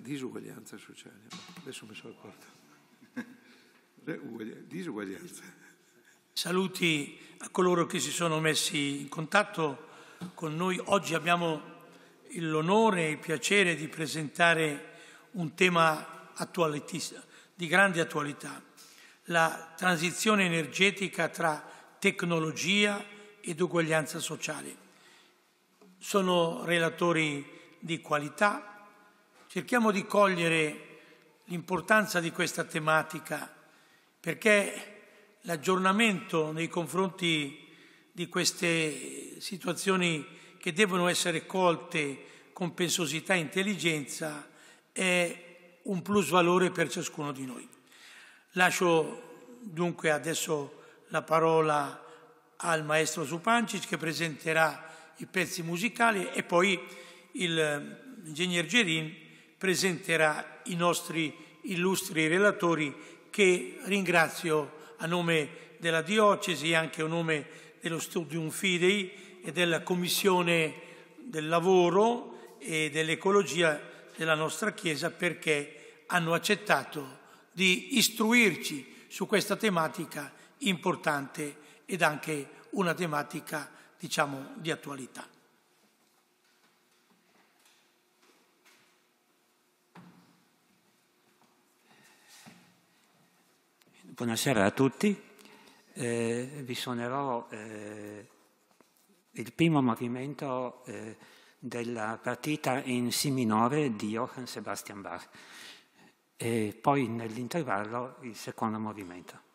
disuguaglianza sociale. Adesso mi sono accorto. Disuguaglianza. Saluti a coloro che si sono messi in contatto con noi. Oggi abbiamo l'onore e il piacere di presentare un tema di grande attualità, la transizione energetica tra tecnologia ed uguaglianza sociale. Sono relatori di qualità, Cerchiamo di cogliere l'importanza di questa tematica perché l'aggiornamento nei confronti di queste situazioni che devono essere colte con pensosità e intelligenza è un plusvalore per ciascuno di noi. Lascio dunque adesso la parola al maestro Supancic che presenterà i pezzi musicali e poi il eh, ingegner Gerin presenterà i nostri illustri relatori che ringrazio a nome della Diocesi e anche a nome dello Studium Fidei e della Commissione del Lavoro e dell'Ecologia della nostra Chiesa perché hanno accettato di istruirci su questa tematica importante ed anche una tematica diciamo di attualità. Buonasera a tutti, eh, vi suonerò eh, il primo movimento eh, della partita in Si minore di Johann Sebastian Bach e poi nell'intervallo il secondo movimento.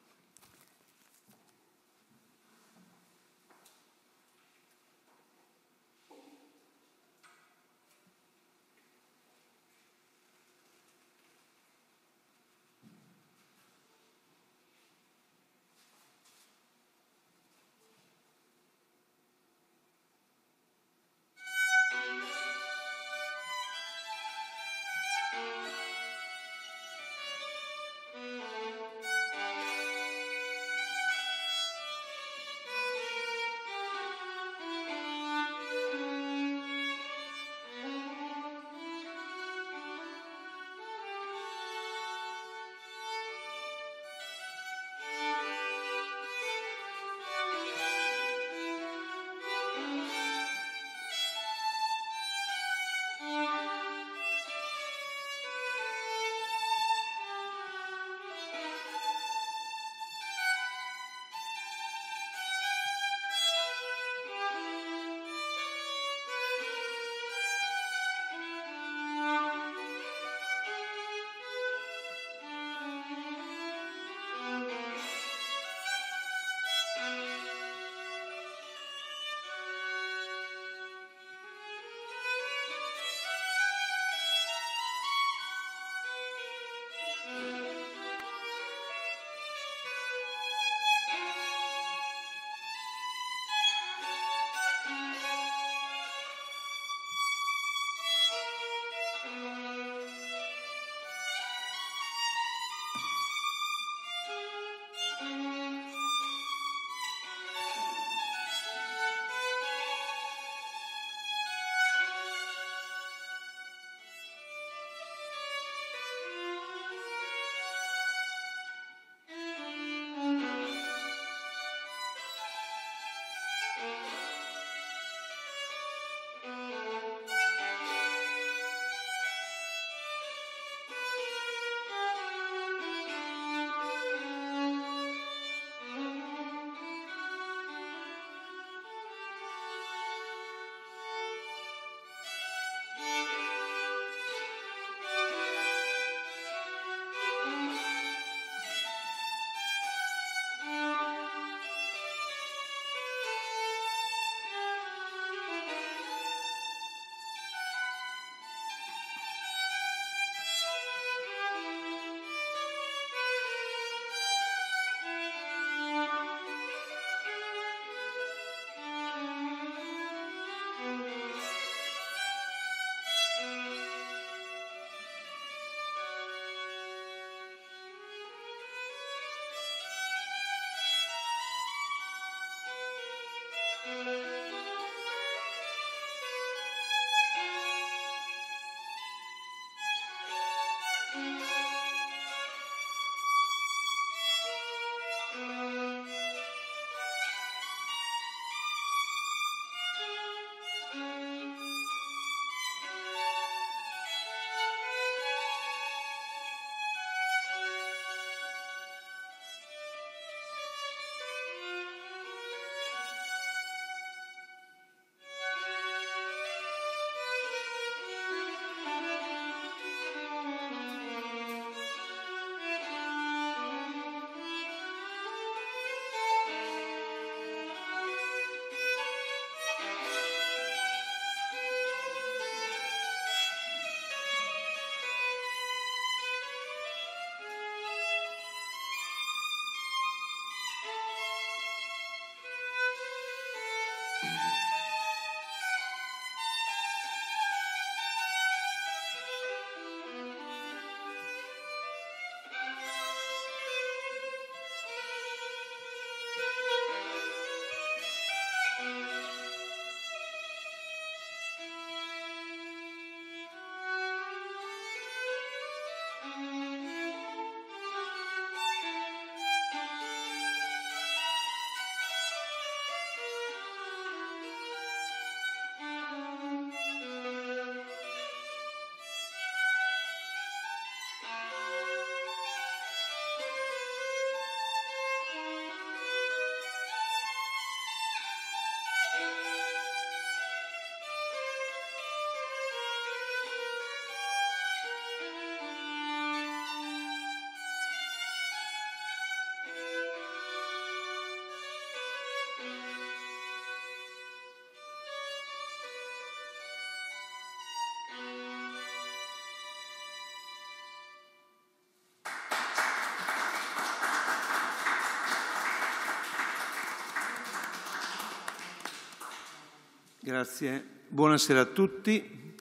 Grazie. Buonasera a tutti.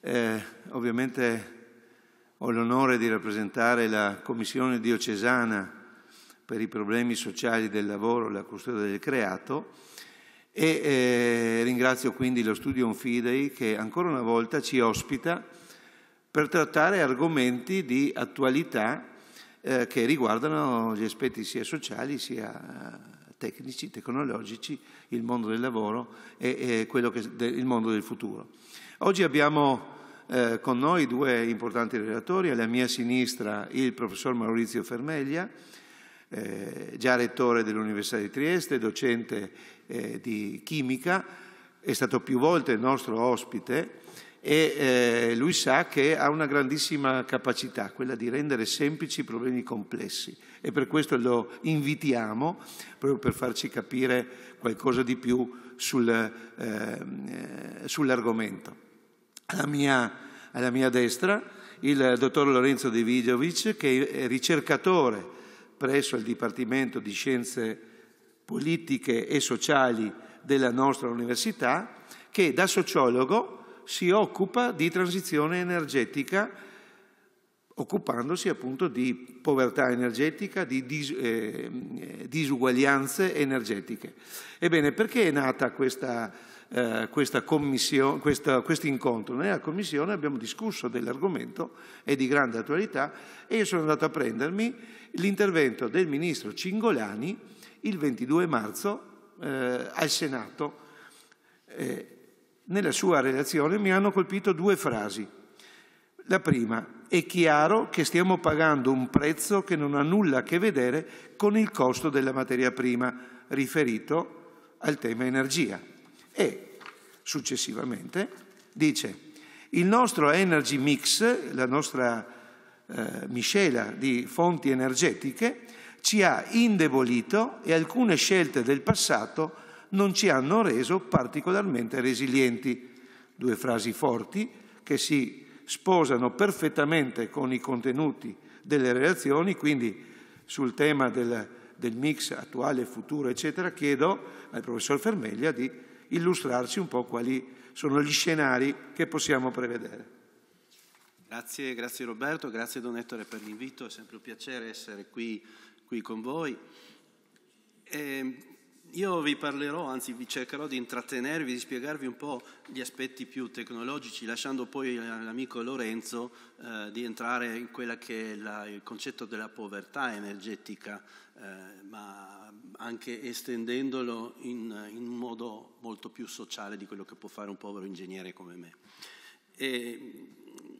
Eh, ovviamente ho l'onore di rappresentare la Commissione diocesana per i problemi sociali del lavoro e la custodia del creato e eh, ringrazio quindi lo Studio Fidei che ancora una volta ci ospita per trattare argomenti di attualità eh, che riguardano gli aspetti sia sociali sia tecnici, tecnologici, il mondo del lavoro e, e che, de, il mondo del futuro. Oggi abbiamo eh, con noi due importanti relatori, alla mia sinistra il professor Maurizio Fermeglia, eh, già rettore dell'Università di Trieste, docente eh, di chimica, è stato più volte il nostro ospite e eh, lui sa che ha una grandissima capacità, quella di rendere semplici problemi complessi e per questo lo invitiamo, proprio per farci capire qualcosa di più sul, eh, sull'argomento. Alla mia, alla mia, destra il dottor Lorenzo De Vidovic che è ricercatore presso il Dipartimento di Scienze Politiche e Sociali della nostra università che da sociologo si occupa di transizione energetica occupandosi appunto di povertà energetica, di dis eh, eh disuguaglianze energetiche. Ebbene, perché è nata questa, eh, questa questo incontro? Nella Commissione abbiamo discusso dell'argomento, è di grande attualità, e io sono andato a prendermi l'intervento del Ministro Cingolani il 22 marzo eh, al Senato. Eh, nella sua relazione mi hanno colpito due frasi. La prima, è chiaro che stiamo pagando un prezzo che non ha nulla a che vedere con il costo della materia prima, riferito al tema energia. E successivamente dice, il nostro energy mix, la nostra eh, miscela di fonti energetiche, ci ha indebolito e alcune scelte del passato non ci hanno reso particolarmente resilienti. Due frasi forti che si sposano perfettamente con i contenuti delle relazioni, quindi sul tema del, del mix attuale, e futuro, eccetera, chiedo al professor Fermeglia di illustrarci un po' quali sono gli scenari che possiamo prevedere. Grazie, grazie Roberto, grazie Don Ettore per l'invito, è sempre un piacere essere qui, qui con voi. E ehm, io vi parlerò, anzi vi cercherò di intrattenervi, di spiegarvi un po' gli aspetti più tecnologici, lasciando poi all'amico Lorenzo eh, di entrare in quello che è la, il concetto della povertà energetica, eh, ma anche estendendolo in, in, un modo molto più sociale di quello che può fare un povero ingegnere come me. E,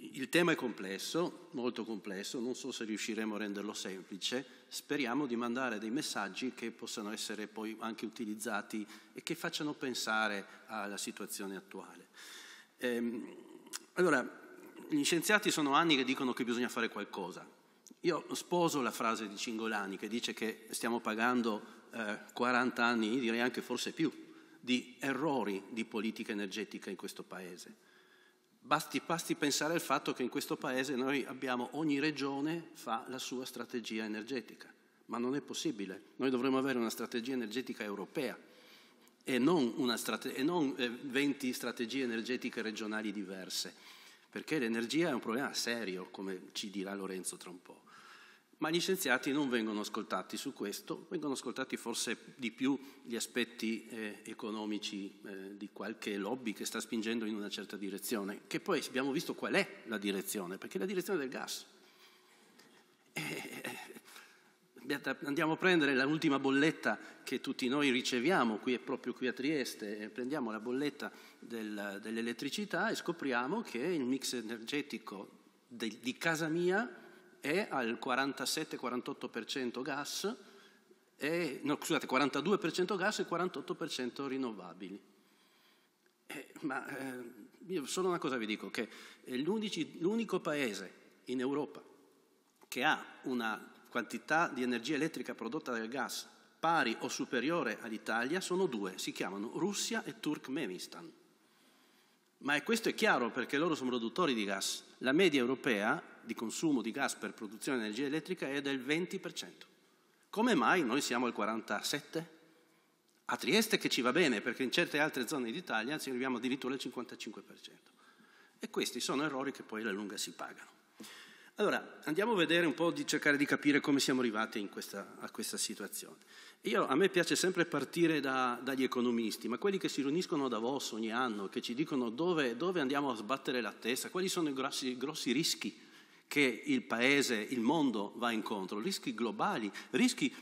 il tema è complesso, molto complesso, non so se riusciremo a renderlo semplice, speriamo di mandare dei messaggi che possano essere poi anche utilizzati e che facciano pensare alla situazione attuale. Ehm, allora, gli scienziati sono anni che dicono che bisogna fare qualcosa. Io sposo la frase di Cingolani che dice che stiamo pagando eh, 40 anni, direi anche forse più, di errori di politica energetica in questo Paese. Basti, basti, pensare al fatto che in questo Paese noi abbiamo, ogni regione fa la sua strategia energetica, ma non è possibile. Noi dovremmo avere una strategia energetica europea e non, strate- e non 20 eh, strategie energetiche regionali diverse, perché l'energia è un problema serio, come ci dirà Lorenzo tra un po' ma gli scienziati non vengono ascoltati su questo, vengono ascoltati forse di più gli aspetti eh, economici eh, di qualche lobby che sta spingendo in una certa direzione, che poi abbiamo visto qual è la direzione, perché è la direzione del gas. E, eh, eh, eh, andiamo a prendere l'ultima bolletta che tutti noi riceviamo, qui, proprio qui a Trieste, prendiamo la bolletta del, dell'elettricità e scopriamo che il mix energetico de, di casa mia è al 47-48% gas, e, no, scusate, 42% gas e 48% rinnovabili. Eh, ma eh, solo una cosa vi dico, che l'unico paese in Europa che ha una quantità di energia elettrica prodotta dal gas pari o superiore all'Italia sono due, si chiamano Russia e Turkmenistan. Ma questo è chiaro perché loro sono produttori di gas. La media europea di consumo di gas per produzione di energia elettrica è del 20%. Come mai noi siamo al 47%? A Trieste che ci va bene, perché in certe altre zone d'Italia ci arriviamo addirittura al 55%. E questi sono errori che poi alla lunga si pagano. Allora, andiamo a vedere un po' di cercare di capire come siamo arrivati questa, a questa situazione. Io, a me piace sempre partire da, dagli economisti, ma quelli che si riuniscono a Davos ogni anno, che ci dicono dove, dove andiamo a sbattere la testa, quali sono i grossi, grossi rischi che il paese, il mondo va incontro, rischi globali, rischi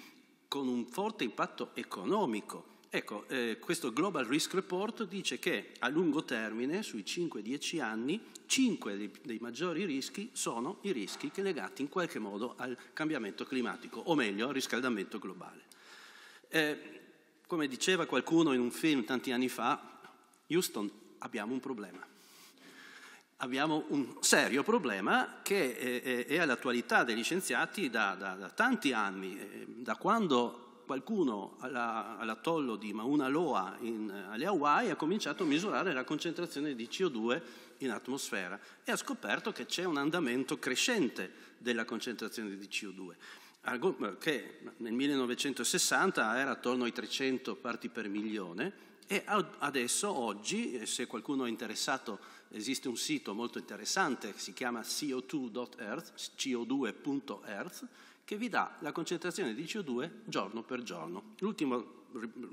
con un forte impatto economico. Ecco, eh, questo Global Risk Report dice che a lungo termine, sui 5-10 anni, 5 dei, dei, maggiori rischi sono i rischi legati in qualche modo al cambiamento climatico, o meglio al riscaldamento globale. Eh, come diceva qualcuno in un film tanti anni fa, Houston abbiamo un problema abbiamo un serio problema che eh, eh, è, all'attualità degli scienziati da, da, da tanti anni, eh, da quando qualcuno all'atollo di Mauna Loa in, alle Hawaii ha cominciato a misurare la concentrazione di CO2 in atmosfera e ha scoperto che c'è un andamento crescente della concentrazione di CO2, che nel 1960 era attorno ai 300 parti per milione e adesso, oggi, se qualcuno è interessato esiste un sito molto interessante che si chiama co2.earth, co2.earth, che vi dà la concentrazione di CO2 giorno per giorno. L'ultimo,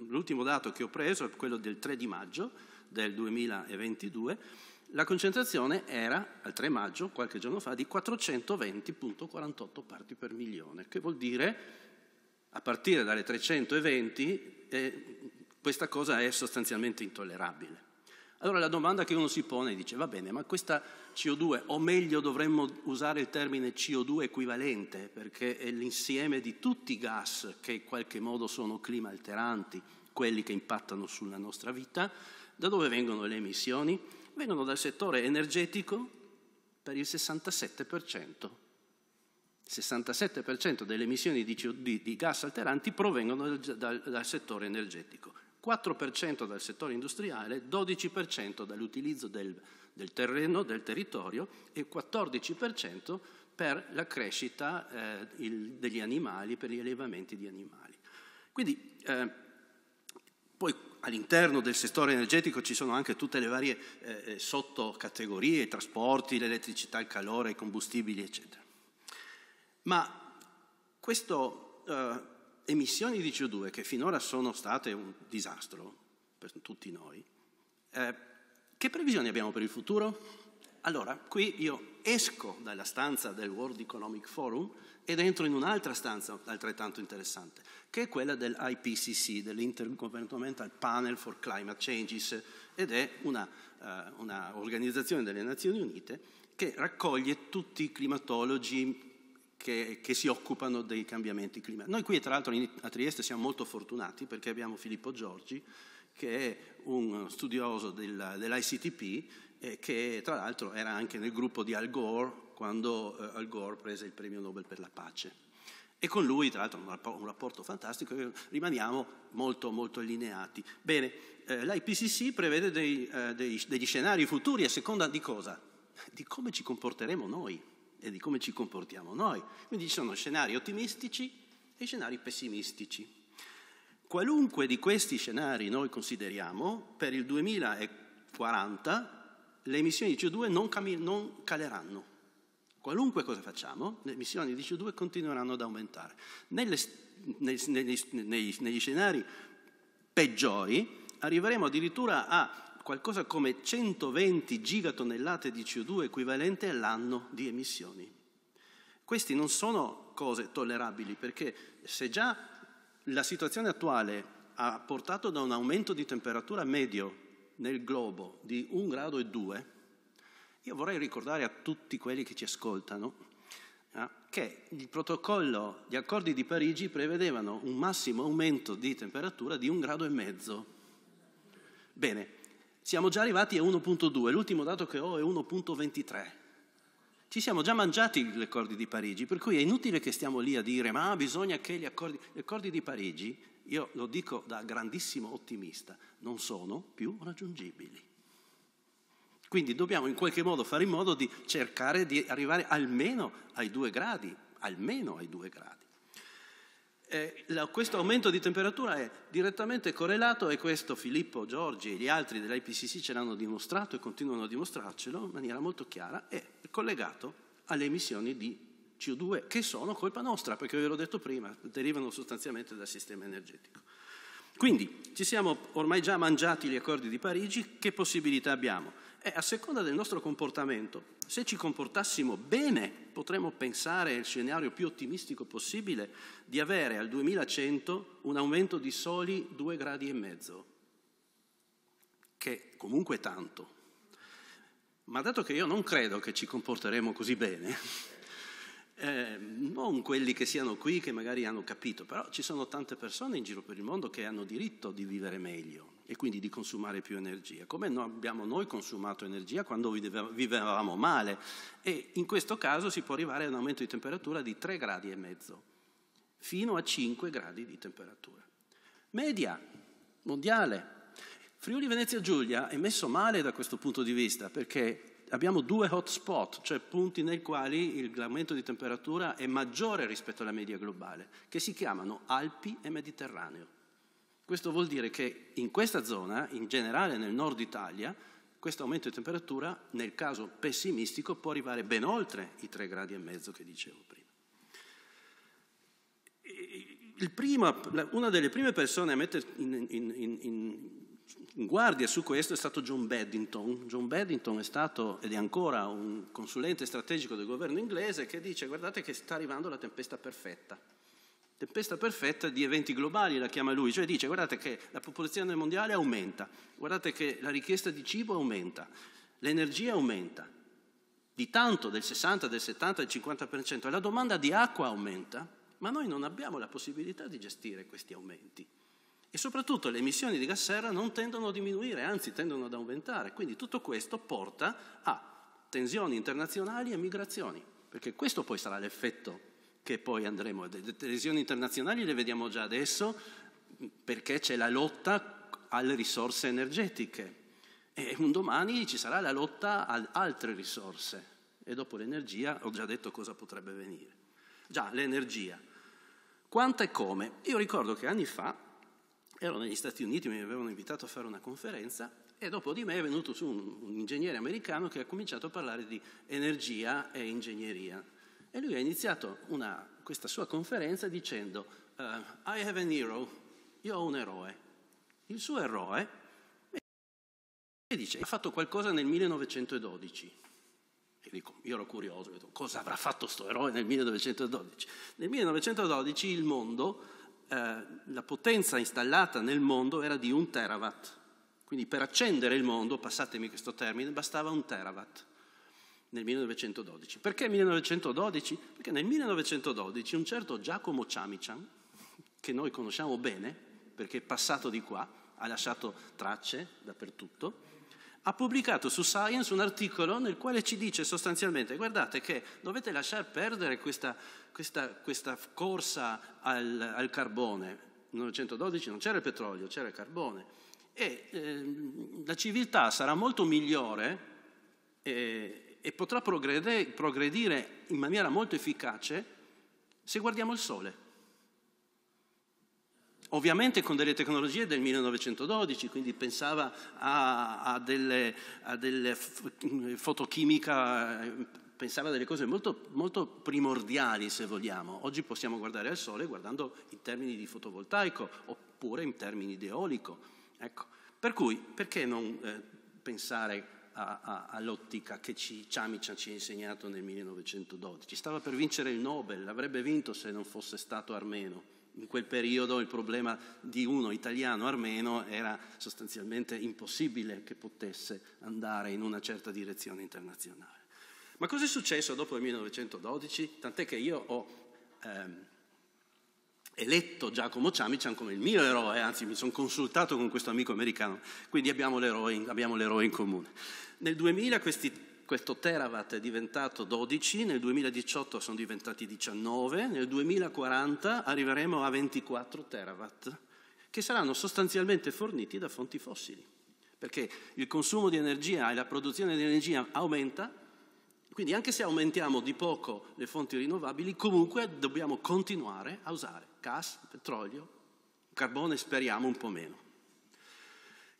l'ultimo dato che ho preso è quello del 3 di maggio del 2022, la concentrazione era, al 3 maggio, qualche giorno fa, di 420.48 parti per milione, che vuol dire a partire dalle 320 eh, questa cosa è sostanzialmente intollerabile. Allora la domanda che uno si pone dice, va bene, ma questa CO2, o meglio dovremmo usare il termine CO2 equivalente, perché è l'insieme di tutti i gas che in qualche modo sono clima alteranti, quelli che impattano sulla nostra vita, da dove vengono le emissioni? Vengono dal settore energetico per il 67%. 67% delle emissioni di, co di, di gas alteranti provengono dal, dal, dal settore energetico. 4% dal settore industriale, 12% dall'utilizzo del, del, terreno, del territorio e 14% per la crescita eh, il, degli animali, per gli allevamenti di animali. Quindi eh, poi all'interno del settore energetico ci sono anche tutte le varie eh, eh sottocategorie, i trasporti, l'elettricità, il calore, i combustibili, eccetera. Ma questo eh, emissioni di CO2 che finora sono state un disastro per tutti noi, eh, che previsioni abbiamo per il futuro? Allora, qui io esco dalla stanza del World Economic Forum ed entro in un'altra stanza altrettanto interessante, che è quella dell'IPCC, dell'Intergovernmental Panel for Climate Changes, ed è una, eh, una organizzazione delle Nazioni Unite che raccoglie tutti i climatologi, che, che, si occupano dei cambiamenti climatici. Noi qui, tra l'altro, a Trieste siamo molto fortunati perché abbiamo Filippo Giorgi, che è un studioso del, dell'ICTP e che tra l'altro era anche nel gruppo di Al Gore quando eh, Al Gore prese il premio Nobel per la pace. E con lui, tra l'altro, un rapporto, un rapporto fantastico, rimaniamo molto, molto allineati. Bene, eh, l'IPCC prevede dei, eh, dei, degli scenari futuri a seconda di cosa? Di come ci comporteremo noi e di come ci comportiamo noi. Quindi ci sono scenari ottimistici e scenari pessimistici. Qualunque di questi scenari noi consideriamo, per il 2040 le emissioni di CO2 non, cam- non caleranno. Qualunque cosa facciamo, le emissioni di CO2 continueranno ad aumentare. Nelle, nei, nei, negli scenari peggiori arriveremo addirittura a qualcosa come 120 gigatonnellate di CO2 equivalente all'anno di emissioni. Queste non sono cose tollerabili perché se già la situazione attuale ha portato da un aumento di temperatura medio nel globo di 1 grado e 2, io vorrei ricordare a tutti quelli che ci ascoltano ah, che il protocollo gli accordi di Parigi prevedevano un massimo aumento di temperatura di un grado e mezzo. Bene, siamo già arrivati a 1.2, l'ultimo dato che ho è 1.23. Ci siamo già mangiati gli accordi di Parigi, per cui è inutile che stiamo lì a dire ma bisogna che gli accordi, gli accordi di Parigi, io lo dico da grandissimo ottimista, non sono più raggiungibili. Quindi dobbiamo in qualche modo fare in modo di cercare di arrivare almeno ai due gradi, almeno ai due gradi eh, la, questo aumento di temperatura è direttamente correlato e questo Filippo, Giorgi e gli altri dell'IPCC ce l'hanno dimostrato e continuano a dimostrarcelo in maniera molto chiara, è collegato alle emissioni di CO2 che sono colpa nostra, perché ve l'ho detto prima, derivano sostanzialmente dal sistema energetico. Quindi ci siamo ormai già mangiati gli accordi di Parigi, che possibilità abbiamo? Eh, a seconda del nostro comportamento, se ci comportassimo bene potremmo pensare, il scenario più ottimistico possibile, di avere al 2100 un aumento di soli 2 gradi e mezzo, che comunque è tanto. Ma dato che io non credo che ci comporteremo così bene, eh, non quelli che siano qui che magari hanno capito, però ci sono tante persone in giro per il mondo che hanno diritto di vivere meglio, e quindi di consumare più energia, come no abbiamo noi consumato energia quando vivevamo male e in questo caso si può arrivare a un aumento di temperatura di 3 gradi e mezzo, fino a 5 gradi di temperatura. Media mondiale. Friuli Venezia Giulia è messo male da questo punto di vista perché abbiamo due hotspot, cioè punti nei quali l'aumento di temperatura è maggiore rispetto alla media globale, che si chiamano Alpi e Mediterraneo. Questo vuol dire che in questa zona, in generale nel nord Italia, questo aumento di temperatura, nel caso pessimistico, può arrivare ben oltre i 3,5 gradi e mezzo che dicevo prima. Prima, una delle prime persone a mettere in, in, in, in, guardia su questo è stato John Beddington. John Beddington è stato ed è ancora un consulente strategico del governo inglese che dice guardate che sta arrivando la tempesta perfetta. Tempesta perfetta di eventi globali la chiama lui, cioè dice guardate che la popolazione mondiale aumenta, guardate che la richiesta di cibo aumenta, l'energia aumenta, di tanto, del 60, del 70, del 50%, e la domanda di acqua aumenta, ma noi non abbiamo la possibilità di gestire questi aumenti. E soprattutto le emissioni di gas serra non tendono a diminuire, anzi tendono ad aumentare. Quindi tutto questo porta a tensioni internazionali e migrazioni, perché questo poi sarà l'effetto che poi andremo. a Le televisioni internazionali le vediamo già adesso perché c'è la lotta alle risorse energetiche e un domani ci sarà la lotta ad altre risorse e dopo l'energia ho già detto cosa potrebbe venire. Già, l'energia. Quanta e come? Io ricordo che anni fa ero negli Stati Uniti, mi avevano invitato a fare una conferenza e dopo di me è venuto su un, un ingegnere americano che ha cominciato a parlare di energia e ingegneria. E lui ha iniziato una, questa sua conferenza dicendo uh, I have an hero, io ho un eroe. Il suo eroe e dice ha fatto qualcosa nel 1912. E dico, io ero curioso, dico, cosa avrà fatto sto eroe nel 1912? Nel 1912 il mondo, eh, la potenza installata nel mondo era di un terawatt. Quindi per accendere il mondo, passatemi questo termine, bastava un terawatt nel 1912. Perché 1912? Perché nel 1912 un certo Giacomo Ciamician, che noi conosciamo bene, perché è passato di qua, ha lasciato tracce dappertutto, ha pubblicato su Science un articolo nel quale ci dice sostanzialmente guardate che dovete lasciar perdere questa, questa, questa corsa al, al carbone. Nel 1912 non c'era il petrolio, c'era il carbone. E eh, la civiltà sarà molto migliore eh, e potrà progredire, in maniera molto efficace se guardiamo il Sole. Ovviamente con delle tecnologie del 1912, quindi pensava a, a, delle, a delle fotochimica, pensava a delle cose molto, molto, primordiali se vogliamo. Oggi possiamo guardare al Sole guardando in termini di fotovoltaico oppure in termini di eolico. Ecco. Per cui perché non eh, pensare a, a, all'ottica che ci, Ciamician ci ha insegnato nel 1912. Stava per vincere il Nobel, l'avrebbe vinto se non fosse stato armeno. In quel periodo il problema di uno italiano-armeno era sostanzialmente impossibile che potesse andare in una certa direzione internazionale. Ma cosa è successo dopo il 1912? Tant'è che io ho... Ehm, eletto Giacomo Ciamician come il mio eroe, anzi mi sono consultato con questo amico americano, quindi abbiamo l'eroe in, abbiamo l'eroe in comune. Nel 2000 questi, questo terawatt è diventato 12, nel 2018 sono diventati 19, nel 2040 arriveremo a 24 terawatt, che saranno sostanzialmente forniti da fonti fossili, perché il consumo di energia e la produzione di energia aumenta quindi anche se aumentiamo di poco le fonti rinnovabili, comunque dobbiamo continuare a usare gas, petrolio, carbone speriamo un po' meno.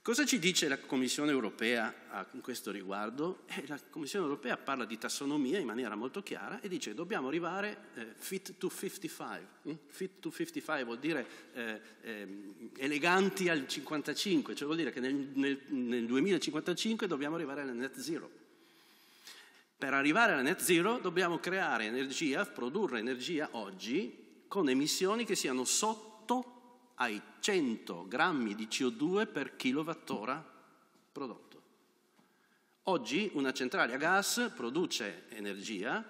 Cosa ci dice la Commissione europea a ah, questo riguardo? Eh, la Commissione europea parla di tassonomia in maniera molto chiara e dice dobbiamo arrivare eh, fit to 55. Mm? Fit to 55 vuol dire eh, ehm, eleganti al 55, cioè vuol dire che nel, nel, nel 2055 dobbiamo arrivare alla net zero. Per arrivare alla net zero dobbiamo creare energia, produrre energia oggi con emissioni che siano sotto ai 100 grammi di CO2 per kilowattora prodotto. Oggi una centrale a gas produce energia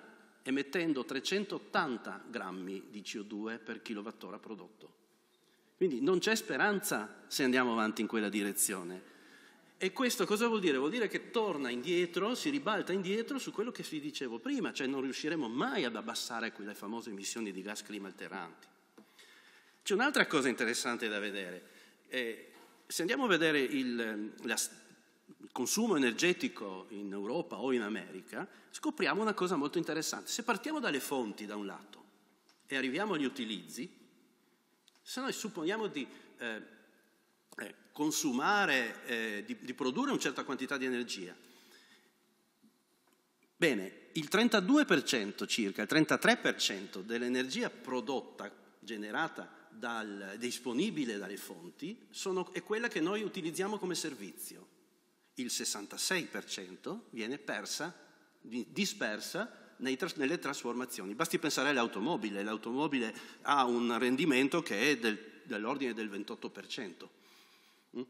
emettendo 380 grammi di CO2 per kilowattora prodotto. Quindi non c'è speranza se andiamo avanti in quella direzione. E questo cosa vuol dire? Vuol dire che torna indietro, si ribalta indietro su quello che vi dicevo prima, cioè non riusciremo mai ad abbassare quelle famose emissioni di gas clima alteranti. C'è un'altra cosa interessante da vedere. Eh, se andiamo a vedere il, ehm, la, il consumo energetico in Europa o in America, scopriamo una cosa molto interessante. Se partiamo dalle fonti da un lato e arriviamo agli utilizzi, se noi supponiamo di eh, consumare, eh, di, di produrre una certa quantità di energia. Bene, il 32% circa, il 33% dell'energia prodotta, generata dal, disponibile dalle fonti, sono, è quella che noi utilizziamo come servizio. Il 66% viene persa, dispersa nei, nelle trasformazioni. Basti pensare all'automobile, l'automobile ha un rendimento che è del, dell'ordine del 28%. Mm?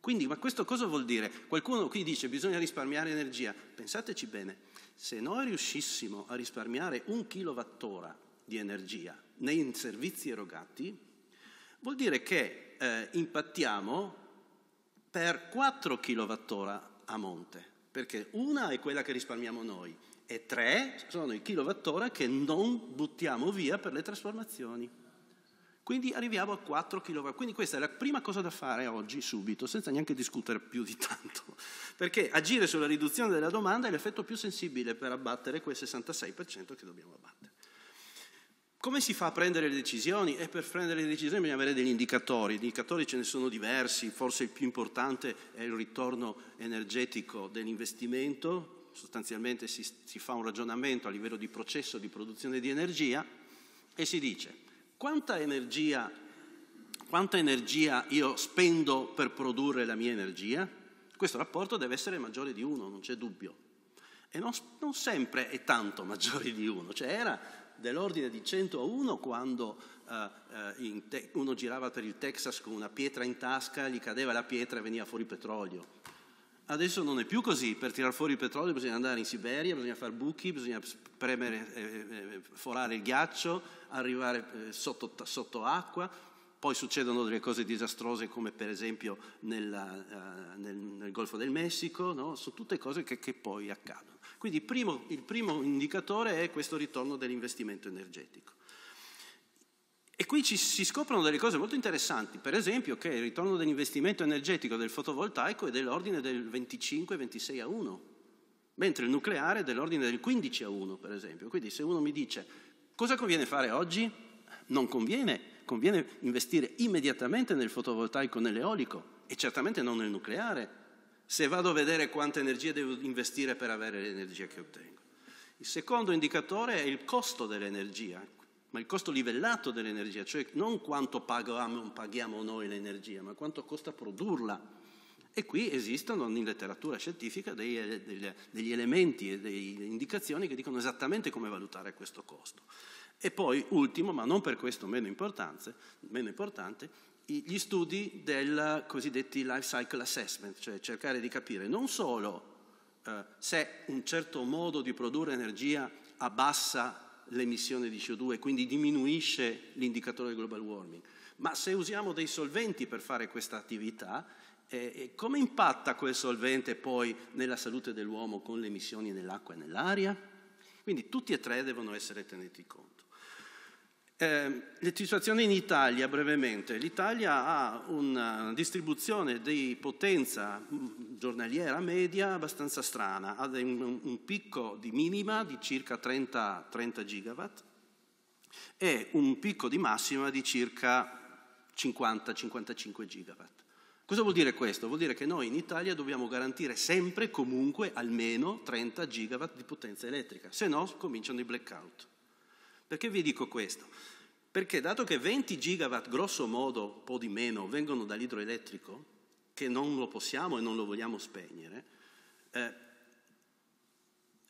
Quindi, ma questo cosa vuol dire? Qualcuno qui dice che bisogna risparmiare energia. Pensateci bene, se noi riuscissimo a risparmiare un kilowattora di energia nei servizi erogati, vuol dire che eh, impattiamo per 4 kilowattora a monte, perché una è quella che risparmiamo noi e tre sono i kilowattora che non buttiamo via per le trasformazioni. Quindi arriviamo a 4 kW. Quindi questa è la prima cosa da fare oggi, subito, senza neanche discutere più di tanto, perché agire sulla riduzione della domanda è l'effetto più sensibile per abbattere quel 66% che dobbiamo abbattere. Come si fa a prendere le decisioni? E per prendere le decisioni bisogna avere degli indicatori. Gli indicatori ce ne sono diversi, forse il più importante è il ritorno energetico dell'investimento. Sostanzialmente si, si fa un ragionamento a livello di processo di produzione di energia e si dice quanta energia, quanta energia io spendo per produrre la mia energia? Questo rapporto deve essere maggiore di uno, non c'è dubbio. E non, non sempre è tanto maggiore di uno, cioè era dell'ordine di 100 a 1 quando uh, te- uno girava per il Texas con una pietra in tasca, gli cadeva la pietra e veniva fuori petrolio. Adesso non è più così, per tirare fuori il petrolio bisogna andare in Siberia, bisogna fare buchi, bisogna premere, eh, eh, eh, forare il ghiaccio, arrivare eh, sotto, sotto, acqua, poi succedono delle cose disastrose come per esempio nella, eh, nel, nel, Golfo del Messico, no? sono tutte cose che, che poi accadono. Quindi primo, il primo indicatore è questo ritorno dell'investimento energetico. E qui ci, si scoprono delle cose molto interessanti, per esempio che il ritorno dell'investimento energetico del fotovoltaico è dell'ordine del 25-26 a 1, mentre il nucleare è dell'ordine del 15 a 1, per esempio. Quindi se uno mi dice cosa conviene fare oggi, non conviene, conviene investire immediatamente nel fotovoltaico, nell'eolico e certamente non nel nucleare, se vado a vedere quanta energia devo investire per avere l'energia che ottengo. Il secondo indicatore è il costo dell'energia, ma il costo livellato dell'energia, cioè non quanto paghiamo, paghiamo noi l'energia, ma quanto costa produrla. E qui esistono in letteratura scientifica dei, degli, degli elementi e delle indicazioni che dicono esattamente come valutare questo costo. E poi, ultimo, ma non per questo meno, meno importante, gli studi del cosiddetti life cycle assessment, cioè cercare di capire non solo eh, se un certo modo di produrre energia abbassa l'emissione di CO2 e quindi diminuisce l'indicatore del global warming. Ma se usiamo dei solventi per fare questa attività, eh, eh, come impatta quel solvente poi nella salute dell'uomo con le emissioni nell'acqua e nell'aria? Quindi tutti e tre devono essere tenuti conto. Eh, le situazioni in Italia, brevemente. L'Italia ha una distribuzione di potenza mm, giornaliera media abbastanza strana, ha un, un picco di minima di circa 30, 30 gigawatt e un picco di massima di circa 50-55 gigawatt. Cosa vuol dire questo? Vuol dire che noi in Italia dobbiamo garantire sempre, comunque, almeno 30 gigawatt di potenza elettrica, se no cominciano i blackout. Perché vi dico questo? Perché dato che 20 gigawatt, grosso modo, un po' di meno, vengono dall'idroelettrico, che non lo possiamo e non lo vogliamo spegnere, eh,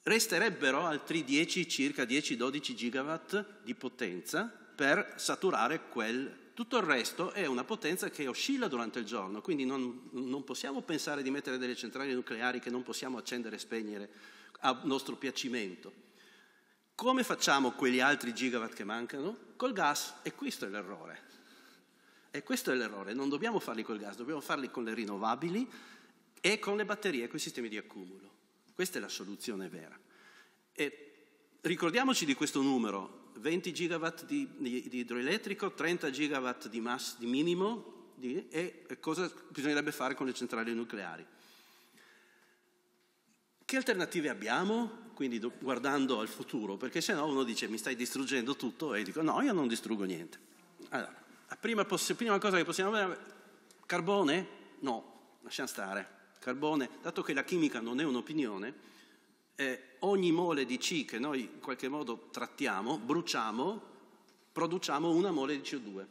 resterebbero altri 10, circa 10-12 gigawatt di potenza per saturare quel... Tutto il resto è una potenza che oscilla durante il giorno, quindi non, non possiamo pensare di mettere delle centrali nucleari che non possiamo accendere e spegnere a nostro piacimento. Come facciamo quegli altri gigawatt che mancano? Col gas, e questo è l'errore. E questo è l'errore, non dobbiamo farli col gas, dobbiamo farli con le rinnovabili e con le batterie, con i sistemi di accumulo. Questa è la soluzione vera. E ricordiamoci di questo numero, 20 gigawatt di, di, di idroelettrico, 30 gigawatt di, mass, di minimo di, e cosa bisognerebbe fare con le centrali nucleari. Che alternative abbiamo? Quindi guardando al futuro, perché se no uno dice mi stai distruggendo tutto e io dico no, io non distruggo niente. Allora, la prima, poss- prima cosa che possiamo fare, carbone? No, lasciamo stare. Carbone, dato che la chimica non è un'opinione, eh, ogni mole di C che noi in qualche modo trattiamo, bruciamo, produciamo una mole di CO2.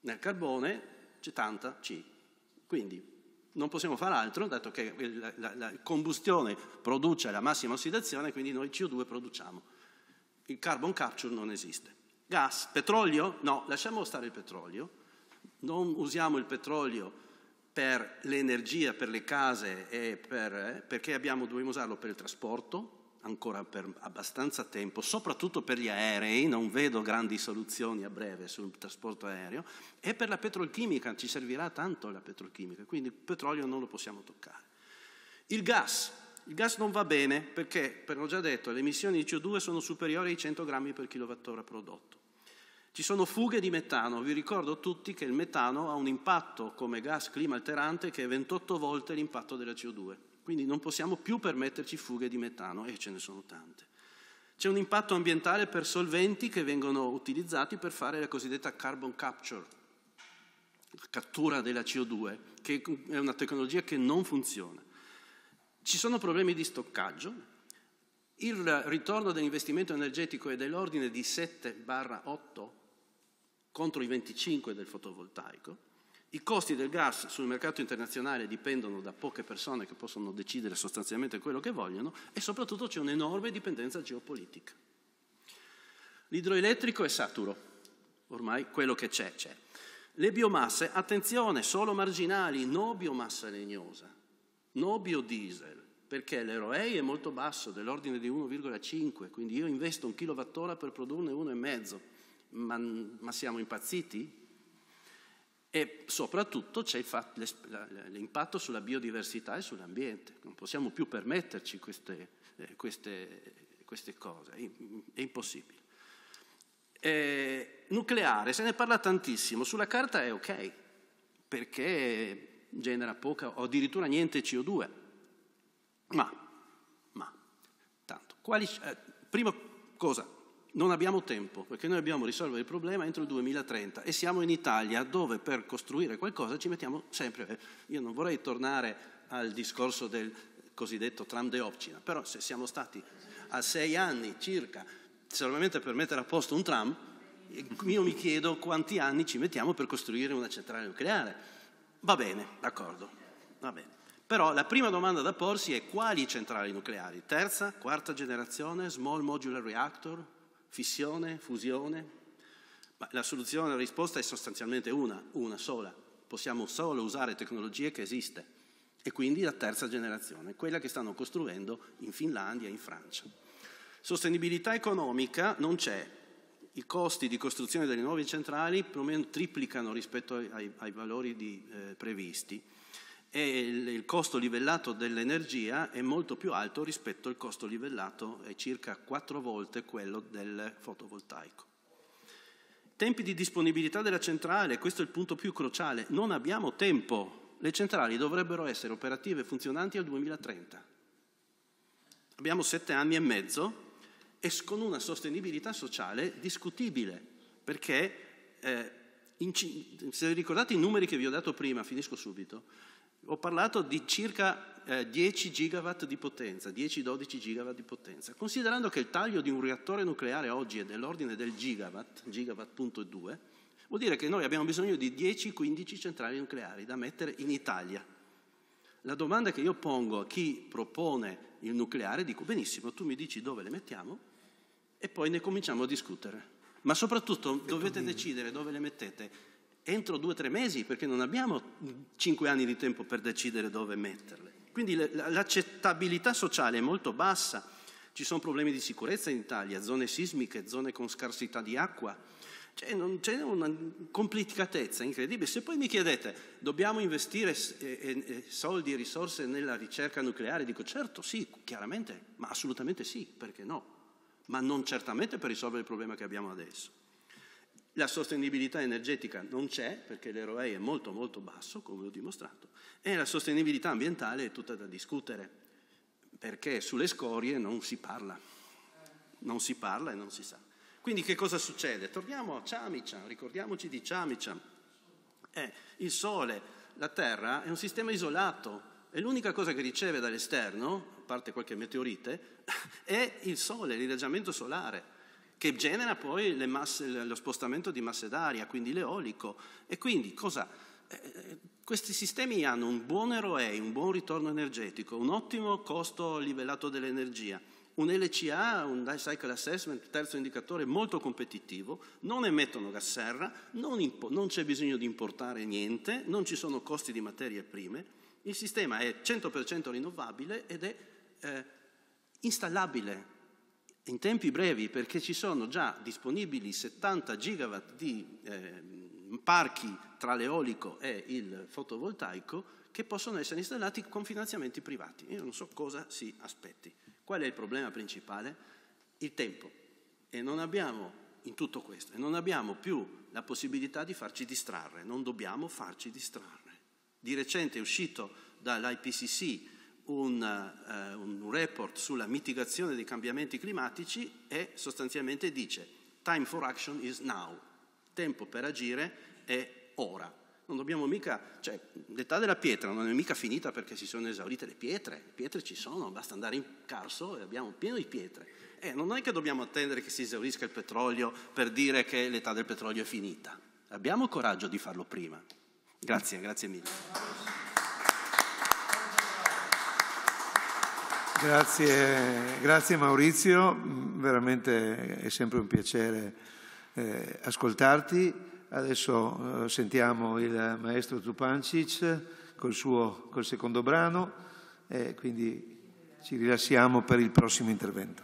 Nel carbone c'è tanta C. Quindi non possiamo fare altro, dato che la, la, la combustione produce la massima ossidazione, quindi noi CO2 produciamo. Il carbon capture non esiste. Gas, petrolio? No, lasciamo stare il petrolio. Non usiamo il petrolio per l'energia, per le case, per, eh, perché abbiamo, dobbiamo usarlo per il trasporto, ancora per abbastanza tempo, soprattutto per gli aerei, non vedo grandi soluzioni a breve sul trasporto aereo, e per la petrolchimica, ci servirà tanto la petrolchimica, quindi il petrolio non lo possiamo toccare. Il gas, il gas non va bene perché, per ho già detto, le emissioni di CO2 sono superiori ai 100 grammi per kilowattora prodotto. Ci sono fughe di metano, vi ricordo tutti che il metano ha un impatto come gas clima alterante che è 28 volte l'impatto della CO2. Quindi non possiamo più permetterci fughe di metano e ce ne sono tante. C'è un impatto ambientale per solventi che vengono utilizzati per fare la cosiddetta carbon capture, la cattura della CO2, che è una tecnologia che non funziona. Ci sono problemi di stoccaggio, il ritorno dell'investimento energetico è dell'ordine di 7-8 contro i 25 del fotovoltaico, i costi del gas sul mercato internazionale dipendono da poche persone che possono decidere sostanzialmente quello che vogliono e soprattutto c'è un'enorme dipendenza geopolitica. L'idroelettrico è saturo, ormai quello che c'è c'è. Le biomasse, attenzione, solo marginali, no biomassa legnosa, no biodiesel, perché l'eroei è molto basso, dell'ordine di 1,5, quindi io investo un kilowattora per produrne 1,5, ma, ma siamo impazziti? E soprattutto c'è l'impatto sulla biodiversità e sull'ambiente. Non possiamo più permetterci queste, eh, queste, queste cose, è impossibile. Eh, nucleare, se ne parla tantissimo, sulla carta è ok, perché genera poca o addirittura niente CO2. Ma, ma, tanto, quali, eh, prima cosa, non abbiamo tempo, perché noi dobbiamo risolvere il problema entro il 2030 e siamo in Italia dove per costruire qualcosa ci mettiamo sempre. Eh, io non vorrei tornare al discorso del cosiddetto tram de opcina, però se siamo stati a sei anni circa solamente per mettere a posto un tram, eh, io mi chiedo quanti anni ci mettiamo per costruire una centrale nucleare. Va bene, d'accordo, va bene. Però la prima domanda da porsi è quali centrali nucleari? Terza, quarta generazione, small modular reactor, Fissione, fusione? Ma la soluzione, la risposta è sostanzialmente una, una sola. Possiamo solo usare tecnologie che esiste e quindi la terza generazione, quella che stanno costruendo in Finlandia e in Francia. Sostenibilità economica non c'è. I costi di costruzione delle nuove centrali più o meno triplicano rispetto ai, ai valori di, eh, previsti e il costo livellato dell'energia è molto più alto rispetto al costo livellato, è circa quattro volte quello del fotovoltaico. Tempi di disponibilità della centrale, questo è il punto più cruciale, non abbiamo tempo, le centrali dovrebbero essere operative e funzionanti al 2030. Abbiamo sette anni e mezzo e con una sostenibilità sociale discutibile, perché eh, se ricordate i numeri che vi ho dato prima, finisco subito, ho parlato di circa eh, 10 gigawatt di potenza, 10-12 gigawatt di potenza. Considerando che il taglio di un reattore nucleare oggi è dell'ordine del gigawatt, gigawatt.2, vuol dire che noi abbiamo bisogno di 10-15 centrali nucleari da mettere in Italia. La domanda che io pongo a chi propone il nucleare, dico benissimo, tu mi dici dove le mettiamo e poi ne cominciamo a discutere. Ma soprattutto dovete decidere dove le mettete entro due o tre mesi, perché non abbiamo cinque anni di tempo per decidere dove metterle. Quindi l'accettabilità sociale è molto bassa, ci sono problemi di sicurezza in Italia, zone sismiche, zone con scarsità di acqua, c'è, c'è una complicatezza incredibile. Se poi mi chiedete, dobbiamo investire soldi e risorse nella ricerca nucleare? Dico certo, sì, chiaramente, ma assolutamente sì, perché no? Ma non certamente per risolvere il problema che abbiamo adesso. La sostenibilità energetica non c'è perché l'eroe è molto molto basso, come ho dimostrato, e la sostenibilità ambientale è tutta da discutere, perché sulle scorie non si parla, non si parla e non si sa. Quindi che cosa succede? Torniamo a Chamichan, ricordiamoci di Chamichan. Eh, il Sole, la Terra è un sistema isolato e l'unica cosa che riceve dall'esterno, a parte qualche meteorite, è il Sole, l'irraggiamento solare che genera poi masse, lo spostamento di masse d'aria, quindi l'eolico. E quindi cosa? Eh, eh questi sistemi hanno un buon ROE, un buon ritorno energetico, un ottimo costo livellato dell'energia, un LCA, un Life Cycle Assessment, terzo indicatore molto competitivo, non emettono gas serra, non, impo- non c'è bisogno di importare niente, non ci sono costi di materie prime, il sistema è 100% rinnovabile ed è eh, installabile in tempi brevi perché ci sono già disponibili 70 gigawatt di eh, parchi tra l'eolico e il fotovoltaico che possono essere installati con finanziamenti privati. Io non so cosa si aspetti. Qual è il problema principale? Il tempo. E non abbiamo in tutto questo, e non abbiamo più la possibilità di farci distrarre, non dobbiamo farci distrarre. Di recente è uscito dall'IPCC un, eh, un report sulla mitigazione dei cambiamenti climatici e sostanzialmente dice time for action is now, tempo per agire è ora. Non dobbiamo mica, cioè l'età della pietra non è mica finita perché si sono esaurite le pietre, le pietre ci sono, basta andare in Carso e abbiamo pieno di pietre. Eh, non è che dobbiamo attendere che si esaurisca il petrolio per dire che l'età del petrolio è finita. Abbiamo coraggio di farlo prima. Grazie, grazie mille. Grazie, grazie, Maurizio, veramente è sempre un piacere eh, ascoltarti. Adesso eh, sentiamo il maestro Tupancic col suo col secondo brano e quindi ci rilassiamo per il prossimo intervento.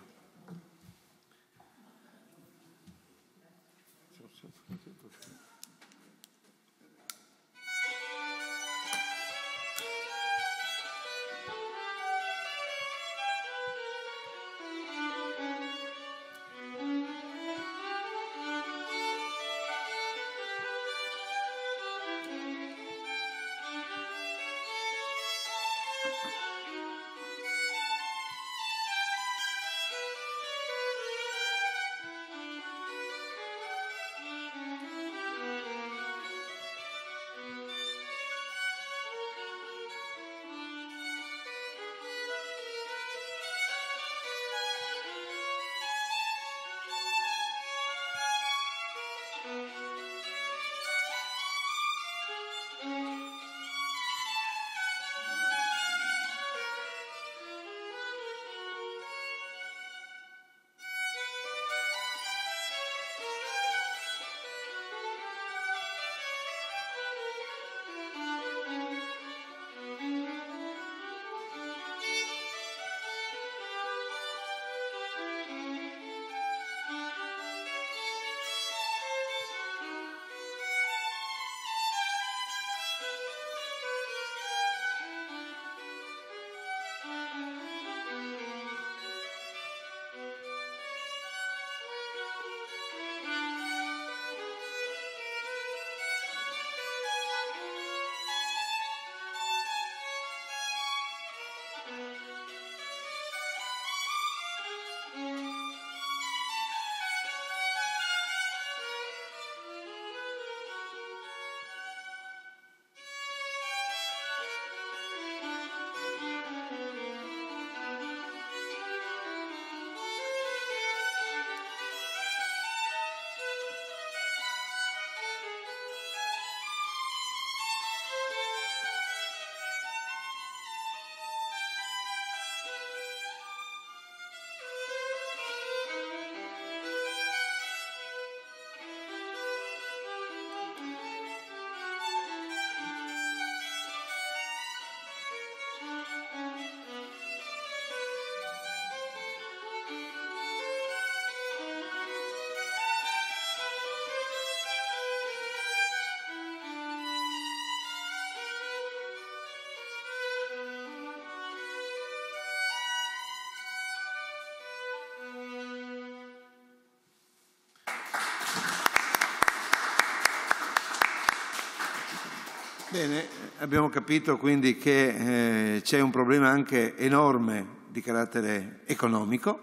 Bene, abbiamo capito quindi che eh, c'è un problema anche enorme di carattere economico,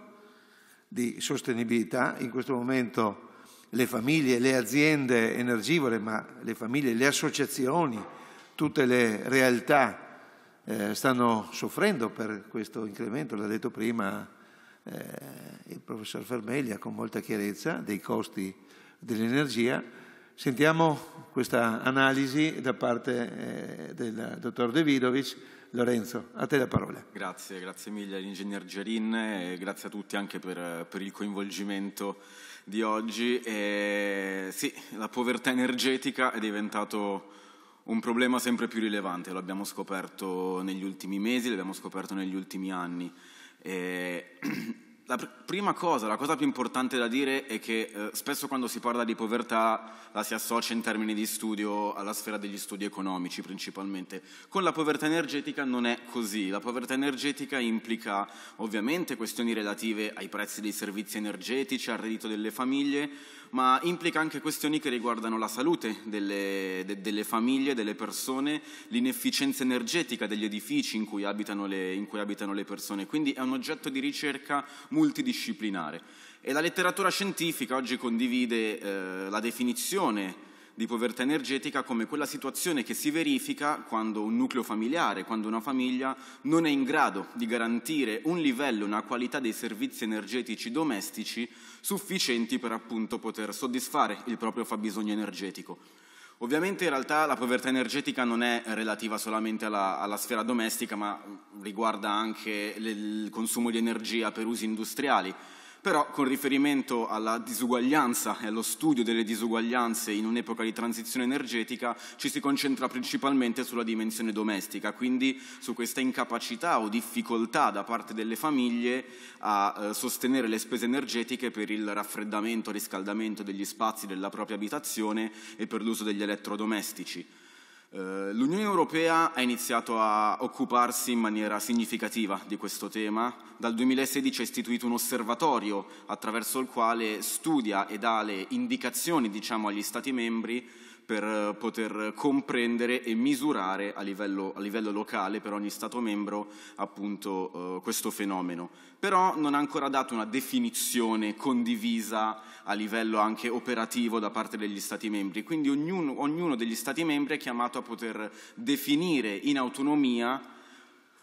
di sostenibilità. In questo momento le famiglie, le aziende energivore, ma le famiglie, le associazioni, tutte le realtà eh, stanno soffrendo per questo incremento, l'ha detto prima eh, il professor Fermeglia con molta chiarezza, dei costi dell'energia Sentiamo questa analisi da parte eh, del dottor De Vidovic. Lorenzo, a te la parola. Grazie, grazie mille all'ingegner Gerin e grazie a tutti anche per, per il coinvolgimento di oggi. E, sì, la povertà energetica è diventato un problema sempre più rilevante, lo abbiamo scoperto negli ultimi mesi, l'abbiamo scoperto negli ultimi anni. E, La pr- prima cosa, la cosa più importante da dire è che eh, spesso quando si parla di povertà la si associa in termini di studio alla sfera degli studi economici principalmente. Con la povertà energetica non è così. La povertà energetica implica ovviamente questioni relative ai prezzi dei servizi energetici, al reddito delle famiglie, ma implica anche questioni che riguardano la salute delle, de, delle famiglie, delle persone, l'inefficienza energetica degli edifici in cui, le, in cui abitano le persone. Quindi è un oggetto di ricerca multidisciplinare. E la letteratura scientifica oggi condivide eh, la definizione di povertà energetica come quella situazione che si verifica quando un nucleo familiare, quando una famiglia non è in grado di garantire un livello, una qualità dei servizi energetici domestici sufficienti per appunto poter soddisfare il proprio fabbisogno energetico. Ovviamente in realtà la povertà energetica non è relativa solamente alla, alla sfera domestica, ma riguarda anche il consumo di energia per usi industriali però con riferimento alla disuguaglianza e allo studio delle disuguaglianze in un'epoca di transizione energetica ci si concentra principalmente sulla dimensione domestica, quindi su questa incapacità o difficoltà da parte delle famiglie a eh, sostenere le spese energetiche per il raffreddamento, riscaldamento degli spazi della propria abitazione e per l'uso degli elettrodomestici. Eh, L'Unione Europea ha iniziato a occuparsi in maniera significativa di questo tema. Dal 2016 ha istituito un osservatorio attraverso il quale studia e dà le indicazioni diciamo, agli Stati membri per eh, poter comprendere e misurare a livello, a livello locale per ogni Stato membro appunto eh, questo fenomeno. Però non ha ancora dato una definizione condivisa a livello anche operativo da parte degli Stati membri, quindi ognuno, ognuno degli Stati membri è chiamato a poter definire in autonomia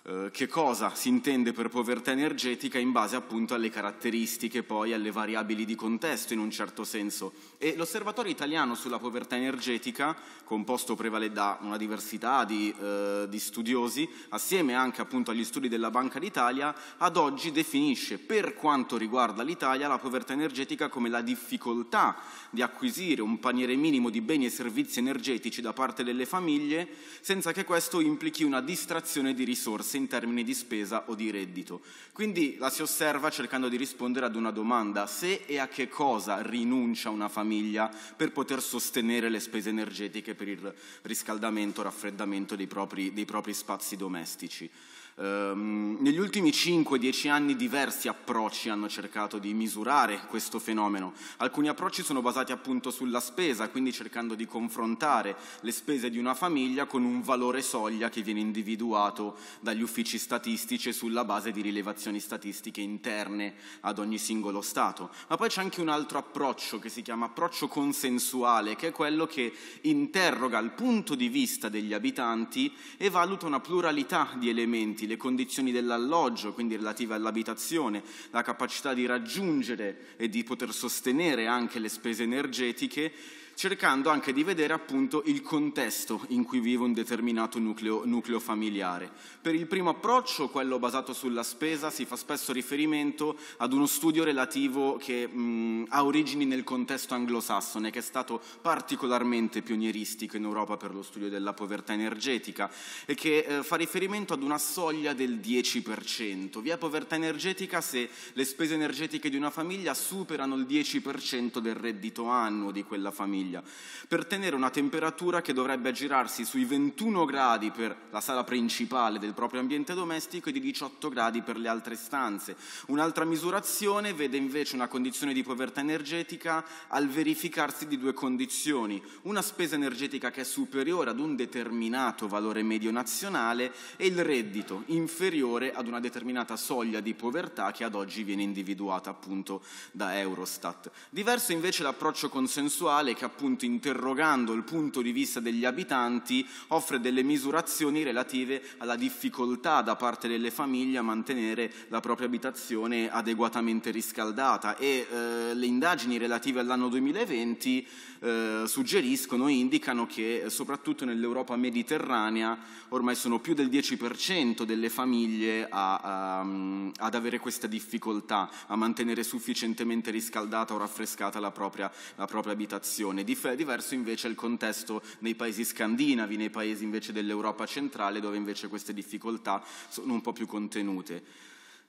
eh, che cosa si intende per povertà energetica in base appunto alle caratteristiche, poi alle variabili di contesto in un certo senso. E l'Osservatorio italiano sulla povertà energetica, composto prevale da una diversità di, eh, di studiosi, assieme anche appunto agli studi della Banca d'Italia, ad oggi definisce per quanto riguarda l'Italia la povertà energetica come la difficoltà di acquisire un paniere minimo di beni e servizi energetici da parte delle famiglie senza che questo implichi una distrazione di risorse stesse in termini di spesa o di reddito. Quindi la si osserva cercando di rispondere ad una domanda, se e a che cosa rinuncia una famiglia per poter sostenere le spese energetiche per il riscaldamento, raffreddamento dei propri, dei propri spazi domestici. Um, negli ultimi 5-10 anni diversi approcci hanno cercato di misurare questo fenomeno. Alcuni approcci sono basati appunto sulla spesa, quindi cercando di confrontare le spese di una famiglia con un valore soglia che viene individuato dagli uffici statistici sulla base di rilevazioni statistiche interne ad ogni singolo Stato. Ma poi c'è anche un altro approccio che si chiama approccio consensuale, che è quello che interroga il punto di vista degli abitanti e valuta una pluralità di elementi investimenti, le condizioni dell'alloggio, quindi relative all'abitazione, la capacità di raggiungere e di poter sostenere anche le spese energetiche cercando anche di vedere appunto il contesto in cui vive un determinato nucleo, nucleo familiare. Per il primo approccio, quello basato sulla spesa, si fa spesso riferimento ad uno studio relativo che mh, ha origini nel contesto anglosassone, che è stato particolarmente pionieristico in Europa per lo studio della povertà energetica e che eh, fa riferimento ad una soglia del 10%. Vi è povertà energetica se le spese energetiche di una famiglia superano il 10% del reddito annuo di quella famiglia famiglia, per tenere una temperatura che dovrebbe aggirarsi sui 21 gradi per la sala principale del proprio ambiente domestico e di 18 gradi per le altre stanze. Un'altra misurazione vede invece una condizione di povertà energetica al verificarsi di due condizioni, una spesa energetica che è superiore ad un determinato valore medio nazionale e il reddito inferiore ad una determinata soglia di povertà che ad oggi viene individuata appunto da Eurostat. Diverso invece l'approccio consensuale che appunto interrogando il punto di vista degli abitanti, offre delle misurazioni relative alla difficoltà da parte delle famiglie a mantenere la propria abitazione adeguatamente riscaldata e eh, le indagini relative all'anno 2020 eh, suggeriscono e indicano che eh, soprattutto nell'Europa mediterranea ormai sono più del 10% delle famiglie a, a, ehm, ad avere questa difficoltà a mantenere sufficientemente riscaldata o raffrescata la propria, la propria abitazione religione, diverso invece è il contesto nei paesi scandinavi, nei paesi invece dell'Europa centrale dove invece queste difficoltà sono un po' più contenute.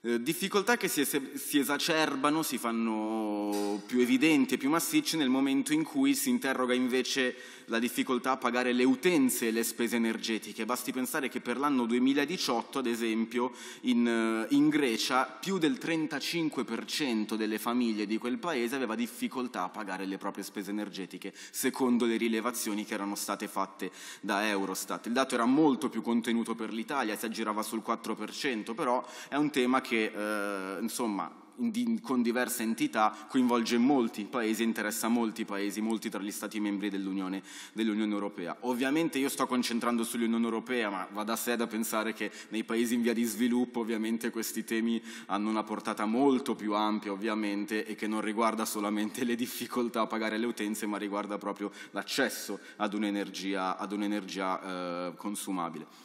Eh, difficoltà che si, si, esacerbano, si fanno più evidenti e più massicce nel momento in cui si interroga invece la difficoltà a pagare le utenze e le spese energetiche. Basti pensare che per l'anno 2018, ad esempio, in, eh, in Grecia più del 35% delle famiglie di quel paese aveva difficoltà a pagare le proprie spese energetiche, secondo le rilevazioni che erano state fatte da Eurostat. Il dato era molto più contenuto per l'Italia, si aggirava sul 4%, però è un tema che che eh, insomma con diverse entità, coinvolge molti paesi, interessa molti paesi, molti tra gli stati membri dell'Unione, dell'Unione Europea. Ovviamente io sto concentrando sull'Unione Europea, ma va da sé da pensare che nei paesi in via di sviluppo ovviamente questi temi hanno una portata molto più ampia ovviamente e che non riguarda solamente le difficoltà a pagare le utenze, ma riguarda proprio l'accesso ad un'energia, ad un'energia eh, consumabile.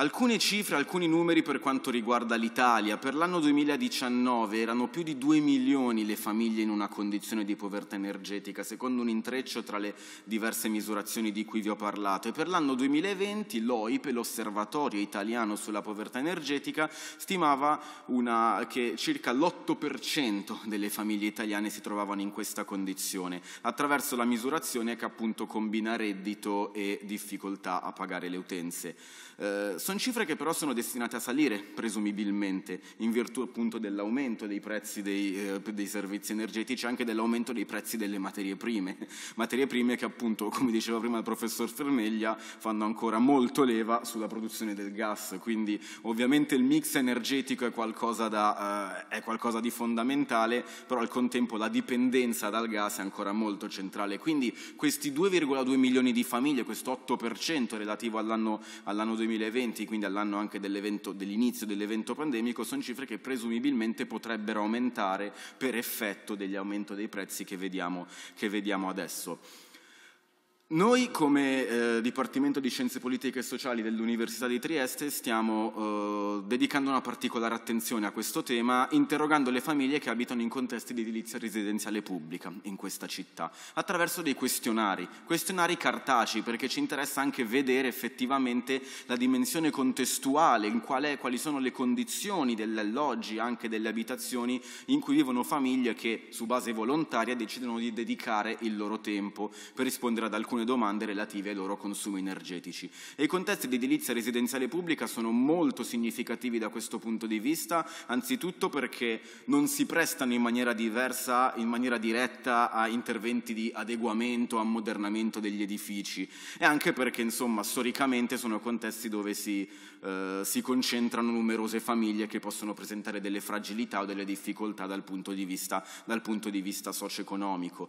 Alcune cifre, alcuni numeri per quanto riguarda l'Italia. Per l'anno 2019 erano più di 2 milioni le famiglie in una condizione di povertà energetica, secondo un intreccio tra le diverse misurazioni di cui vi ho parlato. E per l'anno 2020 l'OIP, l'Osservatorio Italiano sulla Povertà Energetica, stimava una, che circa l'8% delle famiglie italiane si trovavano in questa condizione, attraverso la misurazione che appunto combina reddito e difficoltà a pagare le utenze. Eh, sono cifre che però sono destinate a salire, presumibilmente, in virtù appunto dell'aumento dei prezzi dei, eh, dei servizi energetici e anche dell'aumento dei prezzi delle materie prime. Materie prime che appunto, come diceva prima il professor Fermeglia, fanno ancora molto leva sulla produzione del gas, quindi ovviamente il mix energetico è qualcosa, da, eh, è qualcosa di fondamentale, però al contempo la dipendenza dal gas è ancora molto centrale. Quindi questi 2,2 milioni di famiglie, questo 8% relativo all'anno all 2020, 2020, quindi all'anno anche dell'inizio dell'evento pandemico, sono cifre che presumibilmente potrebbero aumentare per effetto degli aumenti dei prezzi che vediamo, che vediamo adesso. Noi come eh, Dipartimento di Scienze Politiche e Sociali dell'Università di Trieste stiamo eh, dedicando una particolare attenzione a questo tema, interrogando le famiglie che abitano in contesti di edilizia residenziale pubblica in questa città, attraverso dei questionari, questionari cartacei, perché ci interessa anche vedere effettivamente la dimensione contestuale, qual quali sono le condizioni degli alloggi, anche delle abitazioni in cui vivono famiglie che su base volontaria decidono di dedicare il loro tempo per rispondere ad alcune alcune domande relative ai loro consumi energetici. E i contesti di edilizia residenziale pubblica sono molto significativi da questo punto di vista, anzitutto perché non si prestano in maniera diversa, in maniera diretta a interventi di adeguamento, ammodernamento degli edifici e anche perché insomma storicamente sono contesti dove si, eh, si concentrano numerose famiglie che possono presentare delle fragilità o delle difficoltà dal punto di vista, dal punto di vista socio-economico.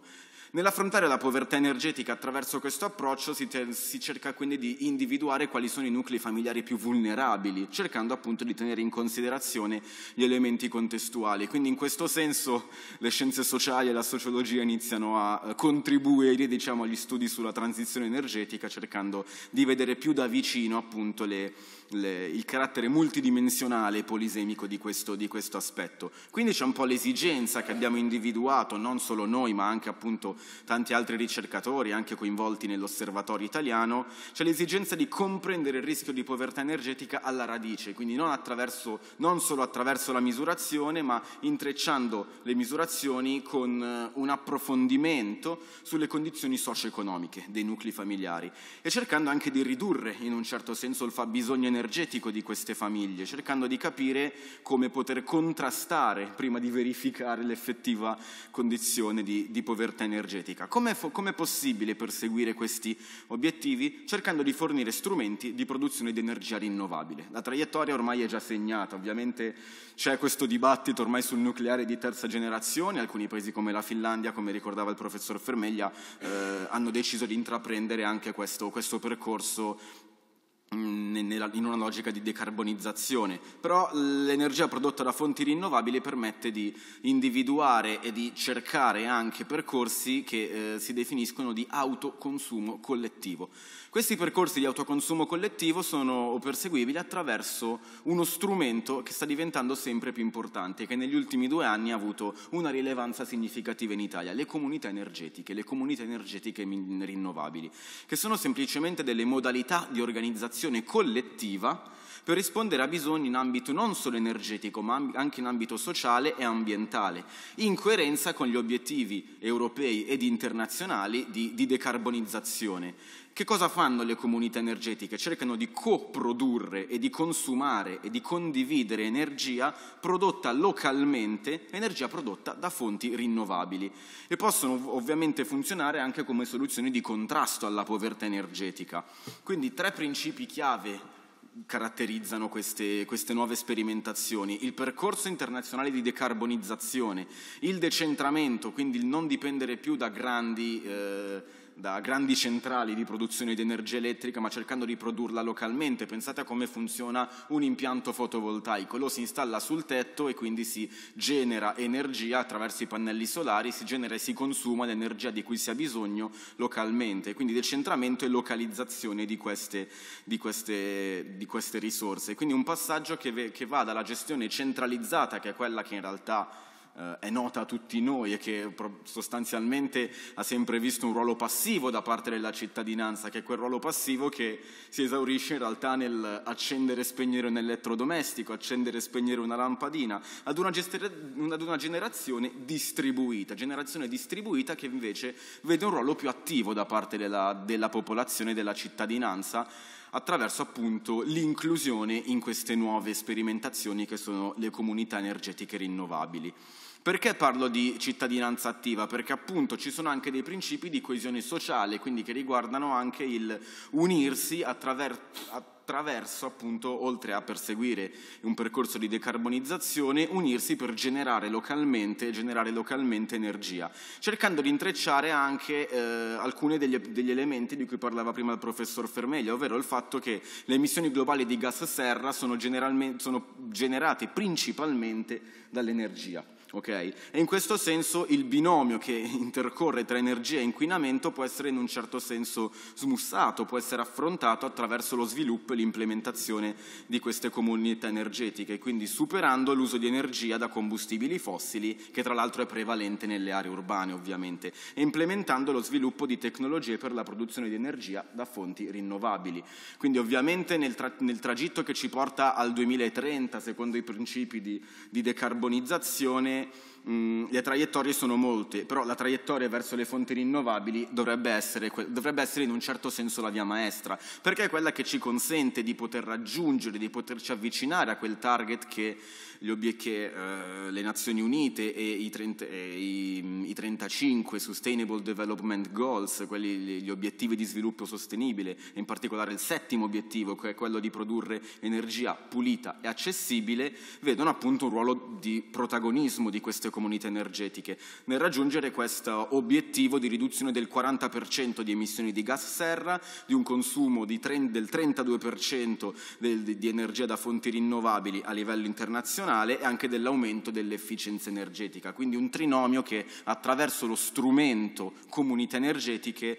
Nell'affrontare la povertà energetica attraverso questo approccio si, te- si cerca quindi di individuare quali sono i nuclei familiari più vulnerabili, cercando appunto di tenere in considerazione gli elementi contestuali. Quindi in questo senso le scienze sociali e la sociologia iniziano a eh, contribuire diciamo, agli studi sulla transizione energetica cercando di vedere più da vicino appunto le, le, il carattere multidimensionale e polisemico di questo, di questo aspetto. Quindi c'è un po' l'esigenza che abbiamo individuato, non solo noi, ma anche appunto tanti altri ricercatori, anche coinvolti nell'osservatorio italiano, c'è l'esigenza di comprendere il rischio di povertà energetica alla radice, quindi non, attraverso, non solo attraverso la misurazione, ma intrecciando le misurazioni con eh, un approfondimento sulle condizioni socio-economiche dei nuclei familiari e cercando anche di ridurre in un certo senso il fabbisogno energetico energetico di queste famiglie, cercando di capire come poter contrastare prima di verificare l'effettiva condizione di, di povertà energetica. Come è possibile perseguire questi obiettivi? Cercando di fornire strumenti di produzione di energia rinnovabile. La traiettoria ormai è già segnata, ovviamente c'è questo dibattito ormai sul nucleare di terza generazione, alcuni paesi come la Finlandia, come ricordava il professor Fermeglia, eh, hanno deciso di intraprendere anche questo, questo percorso Mm, in una logica di decarbonizzazione, però l'energia prodotta da fonti rinnovabili permette di individuare e di cercare anche percorsi che eh, si definiscono di autoconsumo collettivo. Questi percorsi di autoconsumo collettivo sono perseguibili attraverso uno strumento che sta diventando sempre più importante, e che negli ultimi due anni ha avuto una rilevanza significativa in Italia, le comunità energetiche, le comunità energetiche rinnovabili, che sono semplicemente delle modalità di organizzazione collettiva per rispondere a bisogni in ambito non solo energetico, ma anche in ambito sociale e ambientale, in coerenza con gli obiettivi europei ed internazionali di, di decarbonizzazione. Che cosa fanno le comunità energetiche? Cercano di coprodurre e di consumare e di condividere energia prodotta localmente, energia prodotta da fonti rinnovabili e possono ovviamente funzionare anche come soluzioni di contrasto alla povertà energetica. Quindi tre principi chiave caratterizzano queste, queste, nuove sperimentazioni, il percorso internazionale di decarbonizzazione, il decentramento, quindi il non dipendere più da grandi... Eh, da grandi centrali di produzione di energia elettrica, ma cercando di produrla localmente. Pensate a come funziona un impianto fotovoltaico, lo si installa sul tetto e quindi si genera energia attraverso i pannelli solari, si genera e si consuma l'energia di cui si ha bisogno localmente, quindi decentramento e localizzazione di queste, di queste, di queste risorse. Quindi un passaggio che, che va dalla gestione centralizzata, che è quella che in realtà eh, è nota a tutti noi e che sostanzialmente ha sempre visto un ruolo passivo da parte della cittadinanza, che è quel ruolo passivo che si esaurisce in realtà nel accendere e spegnere un elettrodomestico, accendere e spegnere una lampadina, ad una, ad una generazione distribuita, generazione distribuita che invece vede un ruolo più attivo da parte della, della popolazione, della cittadinanza, attraverso appunto l'inclusione in queste nuove sperimentazioni che sono le comunità energetiche rinnovabili. Perché parlo di cittadinanza attiva? Perché appunto ci sono anche dei principi di coesione sociale, quindi che riguardano anche il unirsi attraverso attraverso, appunto, oltre a perseguire un percorso di decarbonizzazione, unirsi per generare localmente, generare localmente energia, cercando di intrecciare anche eh, alcuni degli, degli, elementi di cui parlava prima il professor Fermeglia, ovvero il fatto che le emissioni globali di gas serra sono, sono generate principalmente dall'energia. Ok? E in questo senso il binomio che intercorre tra energia e inquinamento può essere in un certo senso smussato, può essere affrontato attraverso lo sviluppo e l'implementazione di queste comunità energetiche, quindi superando l'uso di energia da combustibili fossili, che tra l'altro è prevalente nelle aree urbane ovviamente, e implementando lo sviluppo di tecnologie per la produzione di energia da fonti rinnovabili. Quindi ovviamente nel, tra nel tragitto che ci porta al 2030, secondo i principi di, di decarbonizzazione, it mh, mm, le traiettorie sono molte, però la traiettoria verso le fonti rinnovabili dovrebbe essere, dovrebbe essere in un certo senso la via maestra, perché è quella che ci consente di poter raggiungere, di poterci avvicinare a quel target che che eh, le Nazioni Unite e, i, 30, e i, i, 35 Sustainable Development Goals, quelli, gli obiettivi di sviluppo sostenibile, in particolare il settimo obiettivo che è quello di produrre energia pulita e accessibile, vedono appunto un ruolo di protagonismo di queste servizio comunità energetiche, nel raggiungere questo obiettivo di riduzione del 40% di emissioni di gas serra, di un consumo di 30, del 32% del, di energia da fonti rinnovabili a livello internazionale e anche dell'aumento dell'efficienza energetica. Quindi un trinomio che attraverso lo strumento comunità energetiche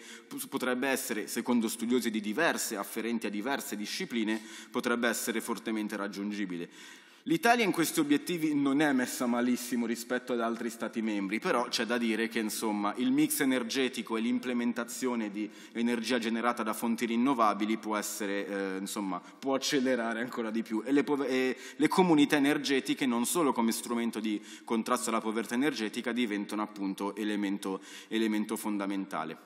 potrebbe essere, secondo studiosi di diverse, afferenti a diverse discipline, potrebbe essere fortemente raggiungibile. L'Italia in questi obiettivi non è messa malissimo rispetto ad altri Stati membri, però c'è da dire che insomma, il mix energetico e l'implementazione di energia generata da fonti rinnovabili può, essere, eh, insomma, può accelerare ancora di più e le, e le, comunità energetiche non solo come strumento di contrasto alla povertà energetica diventano appunto elemento, elemento fondamentale.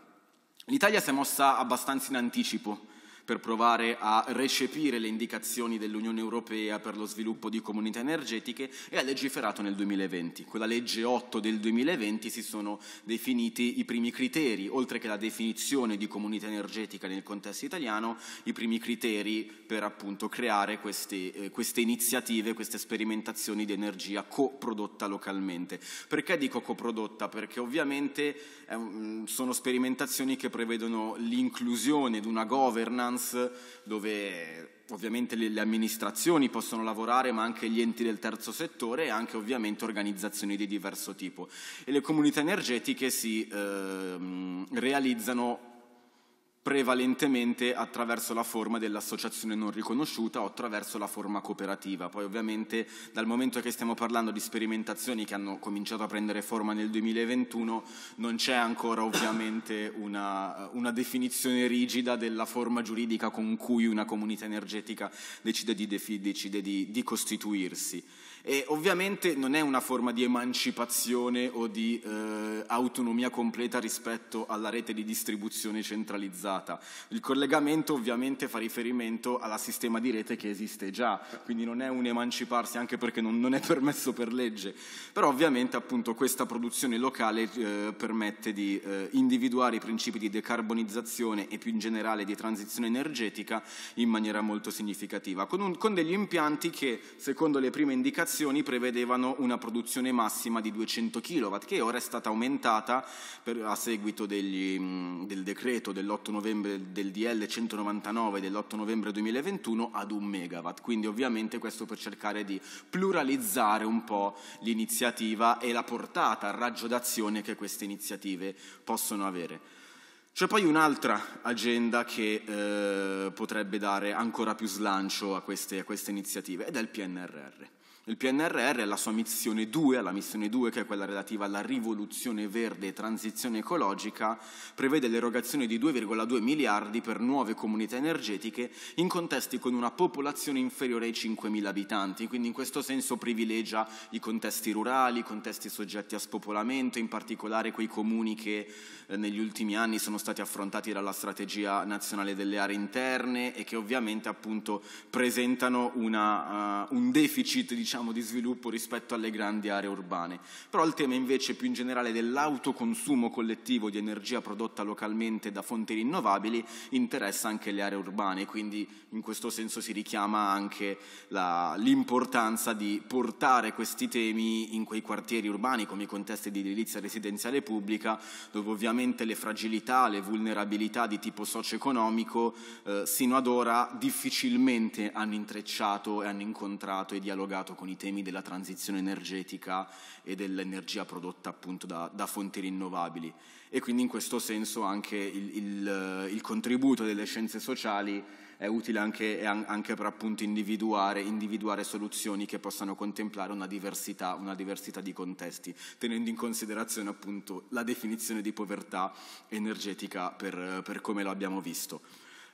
L'Italia si è mossa abbastanza in anticipo per provare a recepire le indicazioni dell'Unione Europea per lo sviluppo di comunità energetiche e ha legiferato nel 2020. Con la legge 8 del 2020 si sono definiti i primi criteri, oltre che la definizione di comunità energetica nel contesto italiano, i primi criteri per appunto creare queste, eh, queste iniziative, queste sperimentazioni di energia coprodotta localmente. Perché dico coprodotta? Perché ovviamente eh, sono sperimentazioni che prevedono l'inclusione di una governance freelance dove ovviamente le, le, amministrazioni possono lavorare ma anche gli enti del terzo settore e anche ovviamente organizzazioni di diverso tipo e le comunità energetiche si eh, realizzano prevalentemente attraverso la forma dell'associazione non riconosciuta o attraverso la forma cooperativa. Poi ovviamente dal momento che stiamo parlando di sperimentazioni che hanno cominciato a prendere forma nel 2021 non c'è ancora ovviamente una, una definizione rigida della forma giuridica con cui una comunità energetica decide di, decide di, di costituirsi. E ovviamente non è una forma di emancipazione o di eh, autonomia completa rispetto alla rete di distribuzione centralizzata. Il collegamento ovviamente fa riferimento al sistema di rete che esiste già, quindi non è un emanciparsi anche perché non, non è permesso per legge, però ovviamente appunto questa produzione locale eh, permette di eh, individuare i principi di decarbonizzazione e più in generale di transizione energetica in maniera molto significativa, con, un, con degli impianti che secondo le prime indicazioni indicazioni prevedevano una produzione massima di 200 kW, che ora è stata aumentata per, a seguito degli, del decreto dell'8 novembre del DL 199 dell'8 novembre 2021 ad 1 MW. Quindi ovviamente questo per cercare di pluralizzare un po' l'iniziativa e la portata, il raggio d'azione che queste iniziative possono avere. C'è poi un'altra agenda che eh, potrebbe dare ancora più slancio a queste, a queste iniziative ed è il PNRR. Il PNRR è la sua missione 2, la missione 2 che è quella relativa alla rivoluzione verde e transizione ecologica, prevede l'erogazione di 2,2 miliardi per nuove comunità energetiche in contesti con una popolazione inferiore ai 5.000 abitanti, quindi in questo senso privilegia i contesti rurali, i contesti soggetti a spopolamento, in particolare quei comuni che eh, negli ultimi anni sono stati affrontati dalla strategia nazionale delle aree interne e che ovviamente appunto presentano una, uh, un deficit diciamo, diciamo, di sviluppo rispetto alle grandi aree urbane. Però il tema invece più in generale dell'autoconsumo collettivo di energia prodotta localmente da fonti rinnovabili interessa anche le aree urbane, quindi in questo senso si richiama anche l'importanza di portare questi temi in quei quartieri urbani come i contesti di edilizia residenziale pubblica, dove ovviamente le fragilità, le vulnerabilità di tipo socio-economico eh, sino ad ora difficilmente hanno intrecciato e hanno incontrato e dialogato con con i temi della transizione energetica e dell'energia prodotta appunto da, da fonti rinnovabili e quindi in questo senso anche il, il, il contributo delle scienze sociali è utile anche, anche per appunto individuare, individuare, soluzioni che possano contemplare una diversità, una diversità di contesti, tenendo in considerazione appunto la definizione di povertà energetica per, per come l'abbiamo visto.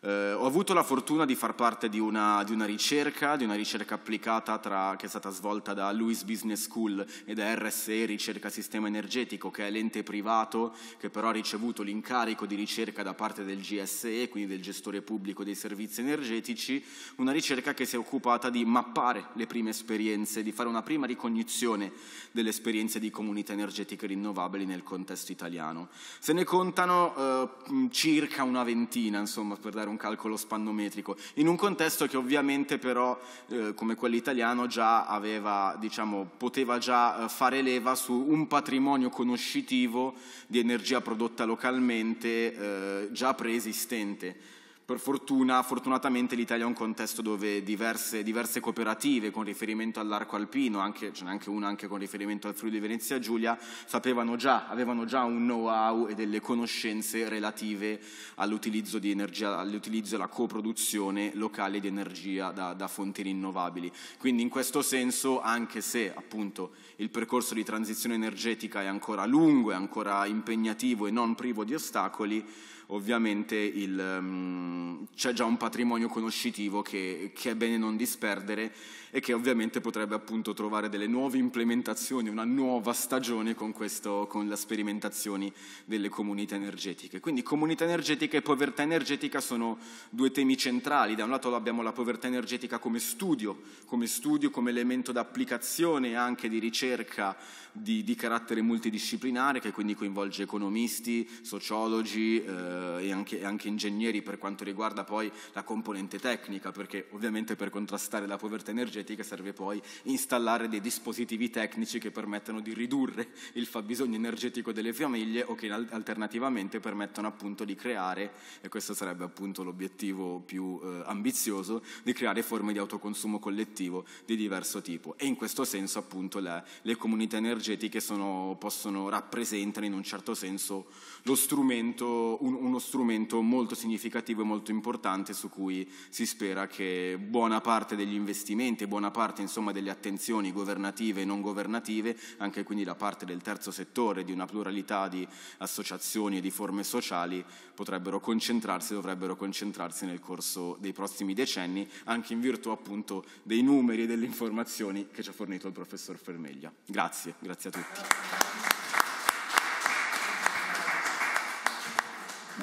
Eh, ho avuto la fortuna di far parte di una, di una ricerca, di una ricerca applicata tra, che è stata svolta da Lewis Business School e da RSE, Ricerca Sistema Energetico, che è l'ente privato che però ha ricevuto l'incarico di ricerca da parte del GSE, quindi del gestore pubblico dei servizi energetici, una ricerca che si è occupata di mappare le prime esperienze, di fare una prima ricognizione delle esperienze di comunità energetiche rinnovabili nel contesto italiano. Se ne contano eh, circa una ventina, insomma, per dare un un calcolo spannometrico, in un contesto che ovviamente però, eh, come quello italiano, già aveva, diciamo, poteva già eh, fare leva su un patrimonio conoscitivo di energia prodotta localmente eh, già preesistente per fortuna, fortunatamente l'Italia è un contesto dove diverse, diverse cooperative con riferimento all'arco alpino, anche, ce n'è anche una anche con riferimento al Friuli Venezia Giulia, sapevano già, avevano già un know-how e delle conoscenze relative all'utilizzo, energia, all'utilizzo e alla coproduzione locale di energia da, da fonti rinnovabili. Quindi in questo senso, anche se appunto il percorso di transizione energetica è ancora lungo, è ancora impegnativo e non privo di ostacoli, ovviamente il, um, c'è già un patrimonio conoscitivo che, che, è bene non disperdere e che ovviamente potrebbe appunto trovare delle nuove implementazioni, una nuova stagione con, questo, con le sperimentazioni delle comunità energetiche. Quindi comunità energetica e povertà energetica sono due temi centrali, da un lato abbiamo la povertà energetica come studio, come studio, come elemento d'applicazione anche di ricerca di, di carattere multidisciplinare che quindi coinvolge economisti, sociologi, eh, eh, e anche, e anche ingegneri per quanto riguarda poi la componente tecnica, perché ovviamente per contrastare la povertà energetica serve poi installare dei dispositivi tecnici che permettano di ridurre il fabbisogno energetico delle famiglie o che alternativamente permettono appunto di creare, e questo sarebbe appunto l'obiettivo più eh, ambizioso, di creare forme di autoconsumo collettivo di diverso tipo. E in questo senso appunto la, le comunità energetiche sono, possono rappresentare in un certo senso lo strumento, un, un uno strumento molto significativo e molto importante su cui si spera che buona parte degli investimenti, buona parte insomma, delle attenzioni governative e non governative, anche quindi da parte del terzo settore, di una pluralità di associazioni e di forme sociali, potrebbero concentrarsi, dovrebbero concentrarsi nel corso dei prossimi decenni, anche in virtù appunto dei numeri e delle informazioni che ci ha fornito il professor Fermeglia. Grazie, grazie a tutti.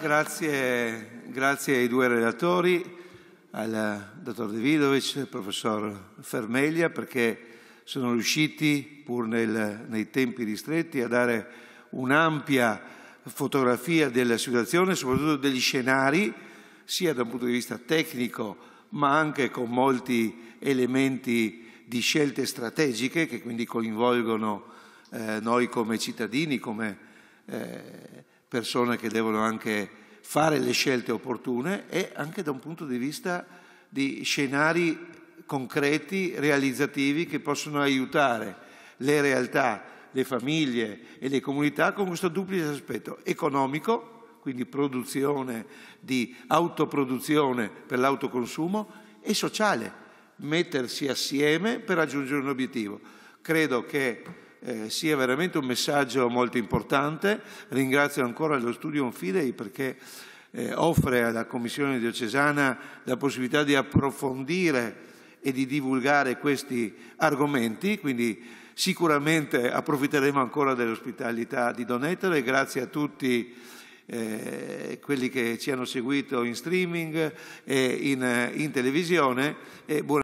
Grazie, grazie, ai due relatori, al dottor De Vidovic e al professor Fermeglia, perché sono riusciti, pur nel, nei tempi ristretti, a dare un'ampia fotografia della situazione, soprattutto degli scenari, sia da un punto di vista tecnico, ma anche con molti elementi di scelte strategiche che quindi coinvolgono eh, noi come cittadini, come... Eh, persone che devono anche fare le scelte opportune e anche da un punto di vista di scenari concreti, realizzativi che possono aiutare le realtà, le famiglie e le comunità con questo duplice aspetto economico, quindi produzione di autoproduzione per l'autoconsumo e sociale, mettersi assieme per raggiungere un obiettivo. Credo che eh, sia veramente un messaggio molto importante. Ringrazio ancora lo studio Fidei perché eh, offre alla Commissione diocesana la possibilità di approfondire e di divulgare questi argomenti, quindi sicuramente approfitteremo ancora dell'ospitalità di Don Ettore grazie a tutti eh, quelli che ci hanno seguito in streaming e in, in televisione. E buona